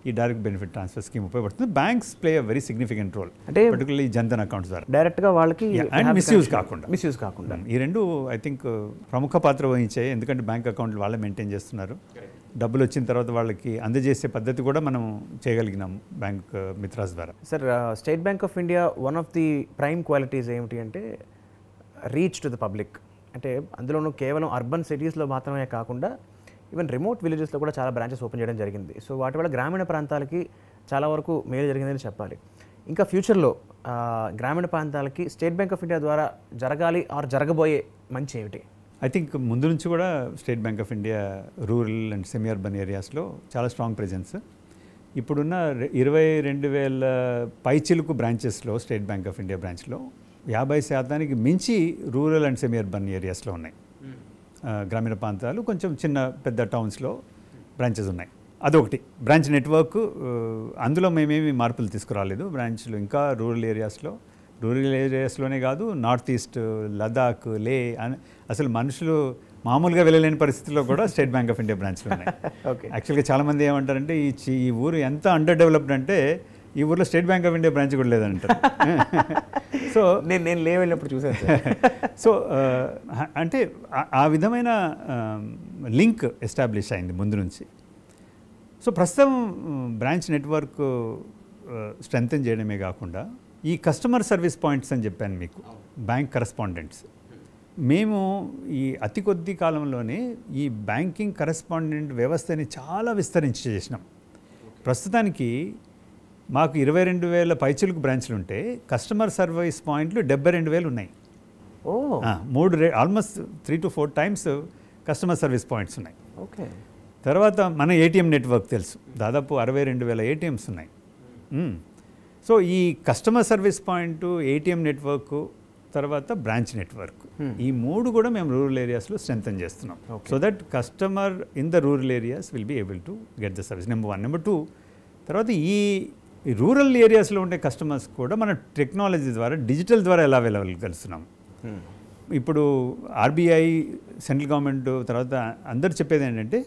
ఈ డైరెక్ట్ బెనిఫిట్ ట్రాన్స్ఫర్ స్కీమ్ ఉపయోగపడుతుంది banks play a very significant role అంటే పర్టికులర్లీ జన్ధన్ అకౌంట్స్ ద్వారా డైరెక్ట్గా వాళ్ళకి అండ్ మిస్యూజ్ కాకుండా మిస్యూజ్ కాకుండా hmm. ఈ రెండు ఐ థింక్ ప్రముఖ పాత్ర వహించాయి ఎందుకంటే బ్యాంక్ అకౌంట్లు వాళ్ళే మెయింటైన్ చేస్తున్నారు డబ్బులు వచ్చిన తర్వాత వాళ్ళకి అందజేసే పద్ధతి కూడా మనం చేయగలిగినాం బ్యాంక్ మిత్రాస్ ద్వారా sir state bank of India one of the prime qualities ఏమిటి అంటే రీచ్ టు ద పబ్లిక్ అంటే అందులోనూ కేవలం అర్బన్ సిటీస్లో మాత్రమే కాకుండా ఈవెన్ రిమోట్ విలేజెస్లో కూడా చాలా బ్రాంచెస్ ఓపెన్ చేయడం జరిగింది సో వాటి వల్ల గ్రామీణ ప్రాంతాలకి చాలా వరకు మేలు జరిగిందని చెప్పాలి ఇంకా ఫ్యూచర్లో గ్రామీణ ప్రాంతాలకి స్టేట్ బ్యాంక్ ఆఫ్ ఇండియా ద్వారా జరగాలి ఆర్ జరగబోయే మంచి ఏమిటి ఐ థింక్ ముందు నుంచి కూడా State bank of India rural and semi urban ఏరియాస్లో చాలా స్ట్రాంగ్ ప్రెజెన్స్ ఇప్పుడున్న ఇరవై రెండు వేల పైచిలుకు బ్రాంచెస్లో స్టేట్ బ్యాంక్ ఆఫ్ ఇండియా బ్రాంచ్లో యాభై శాతానికి మించి రూరల్ అండ్ సెమీ అర్బన్ ఏరియాస్లో ఉన్నాయి hmm. గ్రామీణ ప్రాంతాలు కొంచెం చిన్న పెద్ద టౌన్స్లో బ్రాంచెస్ ఉన్నాయి అదొకటి బ్రాంచ్ నెట్వర్క్ అందులో మేమేమి మార్పులు తీసుకురాలేదు బ్రాంచ్లు ఇంకా రూరల్ ఏరియాస్లో రూరల్ ఏరియాస్లోనే కాదు నార్త్ ఈస్ట్ లదాక్ లే అసలు మనుషులు మామూలుగా వెళ్ళలేని పరిస్థితుల్లో కూడా స్టేట్ బ్యాంక్ ఆఫ్ ఇండియా బ్రాంచ్లో ఉన్నాయి యాక్చువల్గా చాలామంది ఏమంటారంటే ఈ ఈ ఊరు ఎంత అండర్ డెవలప్డ్ అంటే ఈ ఊర్లో State bank of India branch కూడా లేదంట సో నేను నేను లే వెళ్ళినప్పుడు చూసాను సో అంటే ఆ విధమైన లింక్ ఎస్టాబ్లిష్ అయింది ముందు నుంచి సో ప్రస్తుతం బ్రాంచ్ నెట్వర్క్ స్ట్రెంగ్తన్ చేయడమే కాకుండా ఈ కస్టమర్ సర్వీస్ పాయింట్స్ అని చెప్పాను మీకు బ్యాంక్ కరస్పాండెంట్స్ మేము ఈ అతి కొద్ది కాలంలోనే ఈ బ్యాంకింగ్ కరస్పాండెంట్ వ్యవస్థని చాలా విస్తరించి చేసినాం ప్రస్తుతానికి మాకు ఇరవై రెండు వేల పైచులకు బ్రాంచ్లు ఉంటే కస్టమర్ సర్వీస్ పాయింట్లు డెబ్బై రెండు వేలు ఉన్నాయి మూడు రే almost three to four times customer service points okay ఓకే తర్వాత మన ఏటీఎం నెట్వర్క్ తెలుసు దాదాపు అరవై రెండు వేల ఏటీఎంస్ ఉన్నాయి సో ఈ customer service point ATM network తర్వాత బ్రాంచ్ నెట్వర్క్ hmm. ఈ మూడు కూడా మేము రూరల్ ఏరియాస్లో స్ట్రెంగ్తన్ చేస్తున్నాం so that customer in the rural areas will be able to get the service number one number two తర్వాత ఈ రూరల్ ఏరియాస్లో ఉండే కస్టమర్స్ కూడా మన టెక్నాలజీ ద్వారా డిజిటల్ ద్వారా ఎలా కలుస్తున్నాం hmm. ఇప్పుడు ఆర్బీఐ సెంట్రల్ గవర్నమెంట్ తర్వాత అందరు చెప్పేది ఏంటంటే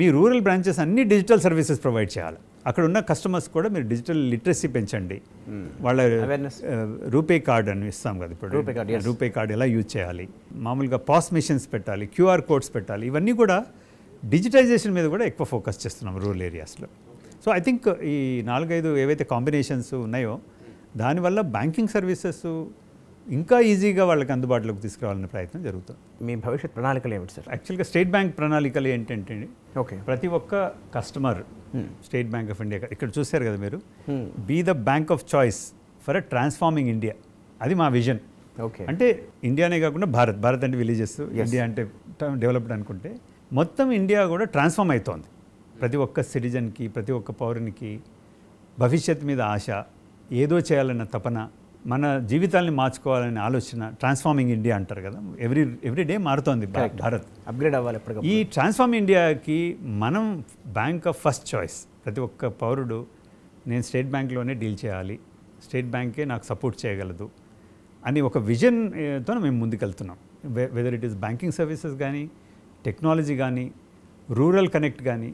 మీ రూరల్ బ్రాంచెస్ అన్ని డిజిటల్ సర్వీసెస్ ప్రొవైడ్ చేయాలి అక్కడ ఉన్న కస్టమర్స్ కూడా మీరు డిజిటల్ లిటరసీ పెంచండి hmm. వాళ్ళ uh, రూపే కార్డ్ అని ఇస్తాం కదా ఇప్పుడు రూపే కార్డు ఎలా యూజ్ చేయాలి మామూలుగా పాస్ మిషన్స్ పెట్టాలి క్యూఆర్ కోడ్స్ పెట్టాలి ఇవన్నీ కూడా డిజిటైజేషన్ మీద కూడా ఎక్కువ ఫోకస్ చేస్తున్నాం రూరల్ ఏరియాస్లో సో ఐ థింక్ ఈ నాలుగైదు ఏవైతే కాంబినేషన్స్ ఉన్నాయో దానివల్ల బ్యాంకింగ్ సర్వీసెస్ ఇంకా ఈజీగా వాళ్ళకి అందుబాటులోకి తీసుకురావాలనే ప్రయత్నం జరుగుతుంది మీ భవిష్యత్ ప్రణాళికలు ఏమిటి సార్ యాక్చువల్గా స్టేట్ బ్యాంక్ ప్రణాళికలు ఏంటంటే ఓకే ప్రతి ఒక్క customer hmm. State bank of India ఇక్కడ చూశారు కదా మీరు be the bank of choice for a transforming India అది మా విజన్ ఓకే అంటే ఇండియానే కాకుండా భారత్ భారత్ అంటే విలేజెస్ ఇండియా అంటే డెవలప్డ్ అనుకుంటే మొత్తం ఇండియా కూడా ట్రాన్స్ఫార్మ్ అవుతోంది ప్రతి ఒక్క సిటిజన్కి ప్రతి ఒక్క పౌరునికి భవిష్యత్ మీద ఆశ ఏదో చేయాలన్న తపన మన జీవితాల్ని మార్చుకోవాలనే ఆలోచన ట్రాన్స్ఫార్మింగ్ ఇండియా అంటారు కదా ఎవ్రీ ఎవ్రీ డే మారుతోంది భారత్ అప్గ్రేడ్ అవ్వాలి ఎప్పుడు ఈ ట్రాన్స్ఫార్మ్ ఇండియాకి మనం బ్యాంక్ ఆఫ్ ఫస్ట్ చాయిస్ ప్రతి ఒక్క పౌరుడు నేను స్టేట్ బ్యాంక్లోనే డీల్ చేయాలి స్టేట్ బ్యాంకే నాకు సపోర్ట్ చేయగలదు అని ఒక విజన్తో మేము ముందుకెళ్తున్నాం whether it is banking services కానీ టెక్నాలజీ కానీ రూరల్ కనెక్ట్ కానీ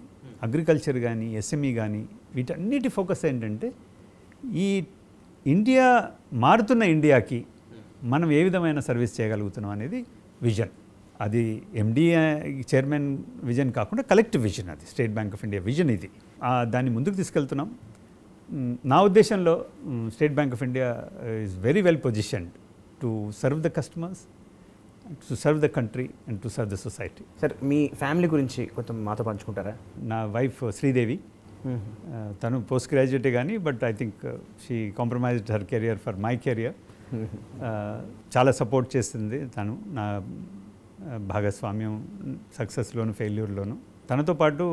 అగ్రికల్చర్ కానీ ఎస్ఎంఈ కానీ వీటన్నిటి ఫోకస్ ఏంటంటే ఈ ఇండియా మారుతున్న ఇండియాకి మనం ఏ విధమైన సర్వీస్ చేయగలుగుతున్నాం అనేది విజన్ అది ఎండిఏ చైర్మన్ విజన్ కాకుండా కలెక్టివ్ విజన్ అది State bank of India vision ఇది దాన్ని ముందుకు తీసుకెళ్తున్నాం నా ఉద్దేశంలో State bank of India is very well positioned to serve the customers to serve the country and to serve the society sir మీ family గురించి కొంచెం మాతో పంచుకుంటారా నా వైఫ్ శ్రీదేవి తను పోస్ట్ గ్రాడ్యుయేట్ కానీ but I think she compromised her career for my career చాలా support చేసింది తను నా భాగస్వామ్యం సక్సెస్లోను ఫెయిల్యూర్లోను తనతో పాటు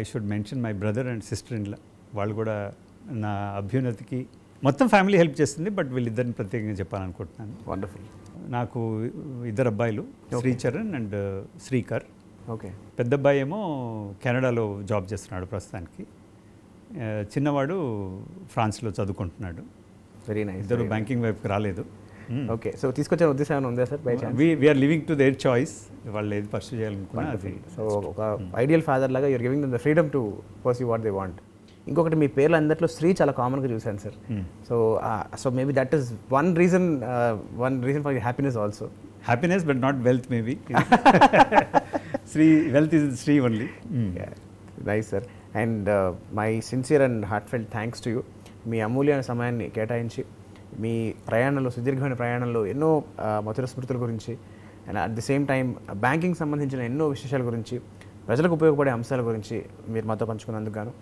I should mention my brother and sister in law వాళ్ళు కూడా నా అభ్యున్నతికి మొత్తం ఫ్యామిలీ హెల్ప్ చేస్తుంది బట్ వీళ్ళిద్దరిని ప్రత్యేకంగా చెప్పాలనుకుంటున్నాను వండర్ఫుల్ నాకు ఇద్దరు అబ్బాయిలు శ్రీచరణ్ అండ్ శ్రీకర్ ఓకే పెద్ద అబ్బాయి ఏమో కెనడాలో జాబ్ చేస్తున్నాడు ప్రస్తుతానికి చిన్నవాడు ఫ్రాన్స్లో చదువుకుంటున్నాడు వెరీ నైస్ ఇద్దరు బ్యాంకింగ్ వైపుకి రాలేదు ఓకే సో తీసుకొచ్చే ఉద్దేశం ఉందా sir by we're living to their choice వాళ్ళు ఏది పర్సూ చేయాలనుకున్నా అది సో ఒక ఐడియల్ hmm. ఫాదర్ లాగా you're giving the freedom to pursue what they want ఇంకొకటి మీ పేర్లు అందరిలో స్త్రీ చాలా కామన్గా చూశాను sir so so maybe that is one reason one reason for happiness also happiness but not wealth maybe Sri wealth is Sri only nice sir and my sincere and heartfelt thanks to you మీ అమూల్యమైన సమయాన్ని కేటాయించి మీ ప్రయాణంలో సుదీర్ఘమైన ప్రయాణంలో ఎన్నో uh, మధుర స్మృతుల గురించి and at the same time banking సంబంధించిన ఎన్నో విశేషాల గురించి ప్రజలకు ఉపయోగపడే అంశాల గురించి మీరు మాతో పంచుకున్నందుకు గాను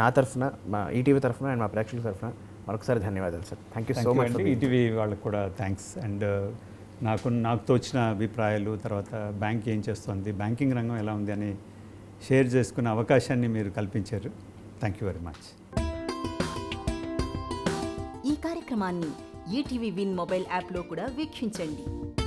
నా తరఫున మా ఈటీవీ తరఫున అండ్ మా ప్రేక్షకుల తరఫున మరొకసారి ధన్యవాదాలు sir thank you so much ETV వాళ్ళకు కూడా థ్యాంక్స్ అండ్ uh, నాకు నాకు తోచిన అభిప్రాయాలు తర్వాత బ్యాంక్ ఏం చేస్తుంది బ్యాంకింగ్ రంగం ఎలా ఉంది అని షేర్ చేసుకునే అవకాశాన్ని మీరు కల్పించారు థ్యాంక్ యూ వెరీ మచ్ ఈ కార్యక్రమాన్ని ఈటీవీ విన్ మొబైల్ యాప్లో కూడా వీక్షించండి